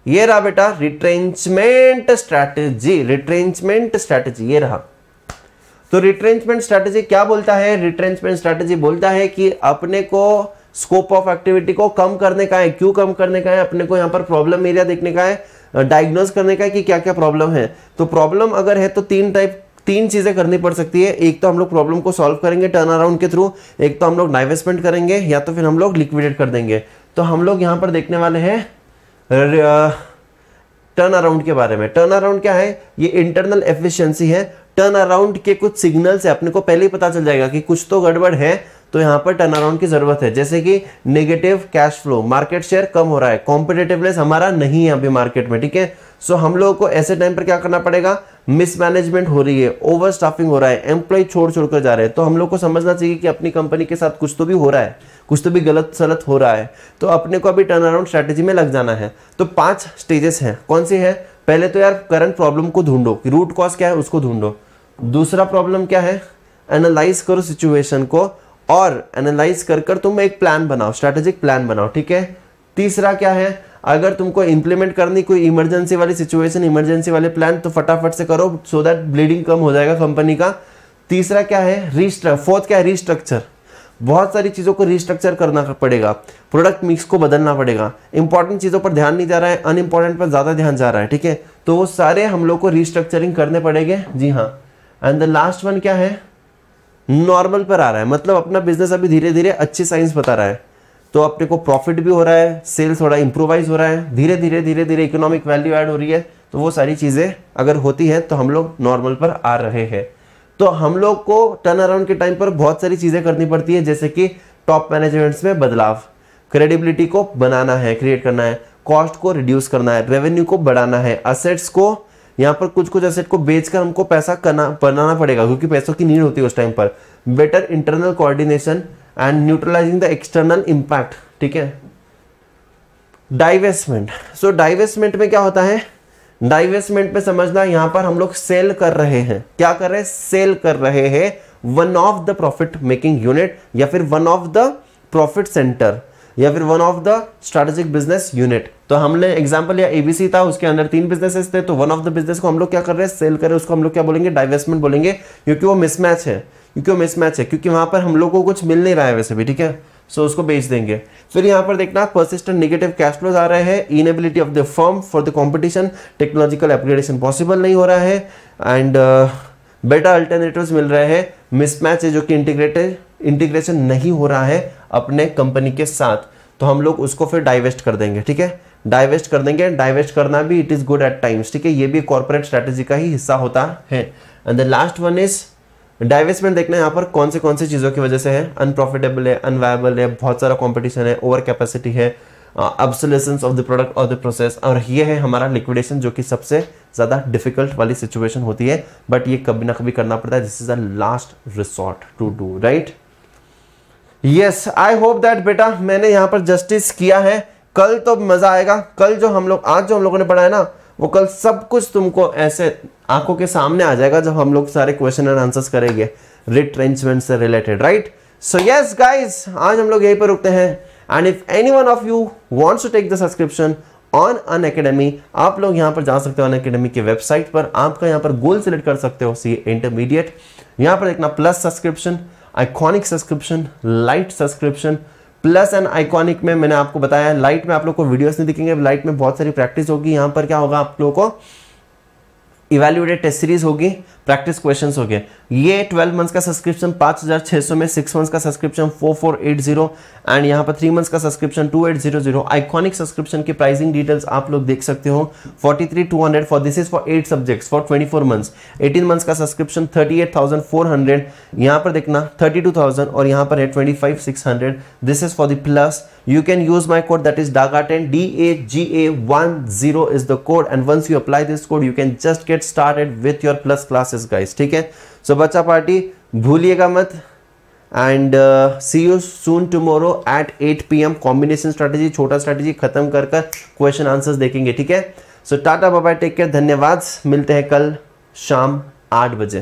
ये रहा बेटा रिट्रेंचमेंट स्ट्रैटेजी रिट्रेंचमेंट स्ट्रैटेजी ये रहा तो रिट्रेंचमेंट स्ट्रैटेजी क्या बोलता है रिट्रेंचमेंट स्ट्रैटेजी बोलता है कि अपने को स्कोप ऑफ एक्टिविटी को कम करने का है क्यों कम करने का है अपने को यहाँ पर प्रॉब्लम एरिया देखने का है डायग्नोज करने का है कि क्या क्या प्रॉब्लम है तो प्रॉब्लम अगर है तो तीन टाइप तीन चीज़ें करनी पड़ सकती है एक तो हम लोग प्रॉब्लम को सॉल्व करेंगे टर्न अराउंड के थ्रू एक तो हम लोग डाइवेस्टमेंट करेंगे या तो फिर हम लोग लिक्विडेट कर देंगे तो हम लोग यहाँ पर देखने वाले हैं टर्न अराउंड के बारे में टर्न अराउंड क्या है ये इंटरनल एफिशिएंसी है टर्न अराउंड के कुछ सिग्नल से अपने को पहले ही पता चल जाएगा कि कुछ तो गड़बड़ है तो यहाँ पर टर्न अराउंड की जरूरत है जैसे कि negative cash flow market share कम हो रहा है कॉम्पिटेटिवनेस हमारा नहीं है अभी मार्केट में ठीक है सो हम लोगों को ऐसे टाइम पर क्या करना पड़ेगा मिसमैनेजमेंट हो रही है ओवर स्टाफिंग हो रहा है एम्प्लॉय छोड़ छोड़ कर जा रहे हैं तो हम लोग को समझना चाहिए कि अपनी कंपनी के साथ कुछ तो भी हो रहा है कुछ तो भी गलत सलत हो रहा है तो अपने को अभी टर्न अराउंड स्ट्रैटेजी में लग जाना है तो पांच स्टेजेस हैं कौन सी है पहले तो यार करंट प्रॉब्लम को ढूंढो कि रूट कॉज क्या है उसको ढूंढो दूसरा प्रॉब्लम क्या है एनालाइज करो सिचुएशन को और एनालाइज कर कर तुम एक प्लान बनाओ स्ट्रेटेजिक प्लान बनाओ ठीक है तीसरा क्या है अगर तुमको इम्प्लीमेंट करनी कोई इमरजेंसी वाली सिचुएशन इमरजेंसी वाले प्लान तो फटाफट से करो सो दैट ब्लीडिंग कम हो जाएगा कंपनी का तीसरा क्या है रिस्ट्र फोर्थ क्या है रिस्ट्रक्चर बहुत सारी चीज़ों को रिस्ट्रक्चर करना पड़ेगा प्रोडक्ट मिक्स को बदलना पड़ेगा इंपॉर्टेंट चीज़ों पर ध्यान नहीं जा रहा है अनइम्पॉर्टेंट पर ज़्यादा ध्यान जा रहा है ठीक है तो वो सारे हम लोग को रिस्ट्रक्चरिंग करने पड़ेंगे जी हाँ एंड द लास्ट वन क्या है नॉर्मल पर आ रहा है मतलब अपना बिजनेस अभी धीरे धीरे अच्छे साइंस बता रहा है तो अपने को प्रॉफिट भी हो रहा है सेल्स थोड़ा इंप्रोवाइज हो रहा है धीरे धीरे धीरे धीरे इकोनॉमिक वैल्यू ऐड हो रही है तो वो सारी चीज़ें अगर होती हैं तो हम लोग नॉर्मल पर आ रहे हैं तो हम लोग को टर्न अराउंड के टाइम पर बहुत सारी चीज़ें करनी पड़ती है जैसे कि टॉप मैनेजमेंट्स में बदलाव क्रेडिबिलिटी को बनाना है क्रिएट करना है कॉस्ट को रिड्यूस करना है रेवेन्यू को बढ़ाना है असेट्स को यहाँ पर कुछ कुछ एसेट को बेचकर हमको पैसा करना बनाना पड़ेगा क्योंकि पैसों की नीड होती है उस टाइम पर better internal coordination and neutralising the external impact ठीक है डाइवेस्टमेंट सो डाइवेस्टमेंट में क्या होता है डाइवेस्टमेंट में समझना यहाँ पर हम लोग सेल कर रहे हैं क्या कर रहे हैं सेल कर रहे हैं one of the profit making unit या फिर one of the profit centre या फिर one of the strategic business unit तो हमने एग्जाम्पल या एबीसी था उसके अंदर तीन बिजनेसेस थे तो वन ऑफ द बिजनेस को हम लोग क्या कर रहे हैं सेल कर रहे हैं उसको हम लोग क्या बोलेंगे डाइवेस्टमेंट बोलेंगे क्योंकि वो मिसमैच है क्योंकि वो मिसमैच है क्योंकि वहां पर हम लोग को कुछ मिल नहीं रहा है वैसे भी ठीक है सो so, उसको बेच देंगे फिर यहाँ पर देखना परसिस्टेंट निगेटिव कैश फ्लोज आ रहे हैं ability of the firm for the competition technological upgradation possible नहीं हो रहा है एंड बेटर अल्टरनेटिव मिल रहे हैं मिसमैच है जो कि इंटीग्रेटेड इंटीग्रेशन नहीं हो रहा है अपने कंपनी के साथ तो हम लोग उसको फिर डाइवेस्ट कर देंगे ठीक है डाइवेस्ट कर देंगे डाइवेस्ट करना भी it is good at times ठीक है ये भी कॉर्पोरेट स्ट्रैटेजी का ही हिस्सा होता है and the last one is divestment देखना यहाँ पर कौन से कौन से चीज़ों की वजह से है अनप्रॉफिटेबल है अनवायबल है बहुत सारा कॉम्पिटिशन है ओवर कैपेसिटी है अब्सोलेशन ऑफ द प्रोडक्ट और द प्रोसेस और ये है हमारा लिक्विडेशन जो कि सबसे ज़्यादा डिफिकल्ट वाली सिचुएशन होती है बट ये कभी ना कभी करना पड़ता है this is a last resort to do right yes I hope that बेटा मैंने यहाँ पर जस्टिस किया है कल तो मज़ा आएगा कल जो हम लोग आज जो हम लोगों ने पढ़ा है ना वो कल सब कुछ तुमको ऐसे आंखों के सामने आ जाएगा जब हम लोग सारे क्वेश्चन एंड आंसर्स करेंगे रिट्रेंचमेंट से related right so yes guys आज हम लोग यहीं पर रुकते हैं and if any one of you wants to take the subscription on Unacademy आप लोग यहाँ पर जा सकते हो अन अकेडमी की वेबसाइट पर आपका यहाँ पर गोल सेलेक्ट कर सकते हो सी इंटरमीडिएट यहाँ पर देखना plus subscription iconic subscription lite subscription plus and iconic में मैंने आपको बताया लाइट में आप लोग को वीडियोस नहीं दिखेंगे लाइट में बहुत सारी प्रैक्टिस होगी यहां पर क्या होगा आप लोगों को इवेल्यूटेड टेस्ट सीरीज होगी प्रैक्टिस क्वेश्चन हो गए ये ट्वेल्व मंथ्स का सब्सक्रिप्शन पाँच हज़ार छः सौ में सिक्स मंथ्स का subscription four four eight zero and यहाँ पर थ्री मंथ्स का subscription two eight zero zero iconic subscription की प्राइसिंग डिटेल्स आप लोग देख सकते हो forty three two hundred for this is for eight subjects for twenty four months eighteen months का subscription thirty eight thousand four hundred यहाँ पर देखना थर्टी टू थाउजेंड और यहाँ पर है twenty five six hundred this is for the plus you can use my code that you can ten D A G A one zero is the code and once you apply this code you can just get started with your plus class classes guys ठीक है सो बच्चा party भूलिएगा मत and see you soon tomorrow at 8 PM combination strategy छोटा strategy खत्म कर कर क्वेश्चन आंसर्स देखेंगे ठीक है सो टाटा बाबा टेक केयर धन्यवाद मिलते हैं कल शाम आठ बजे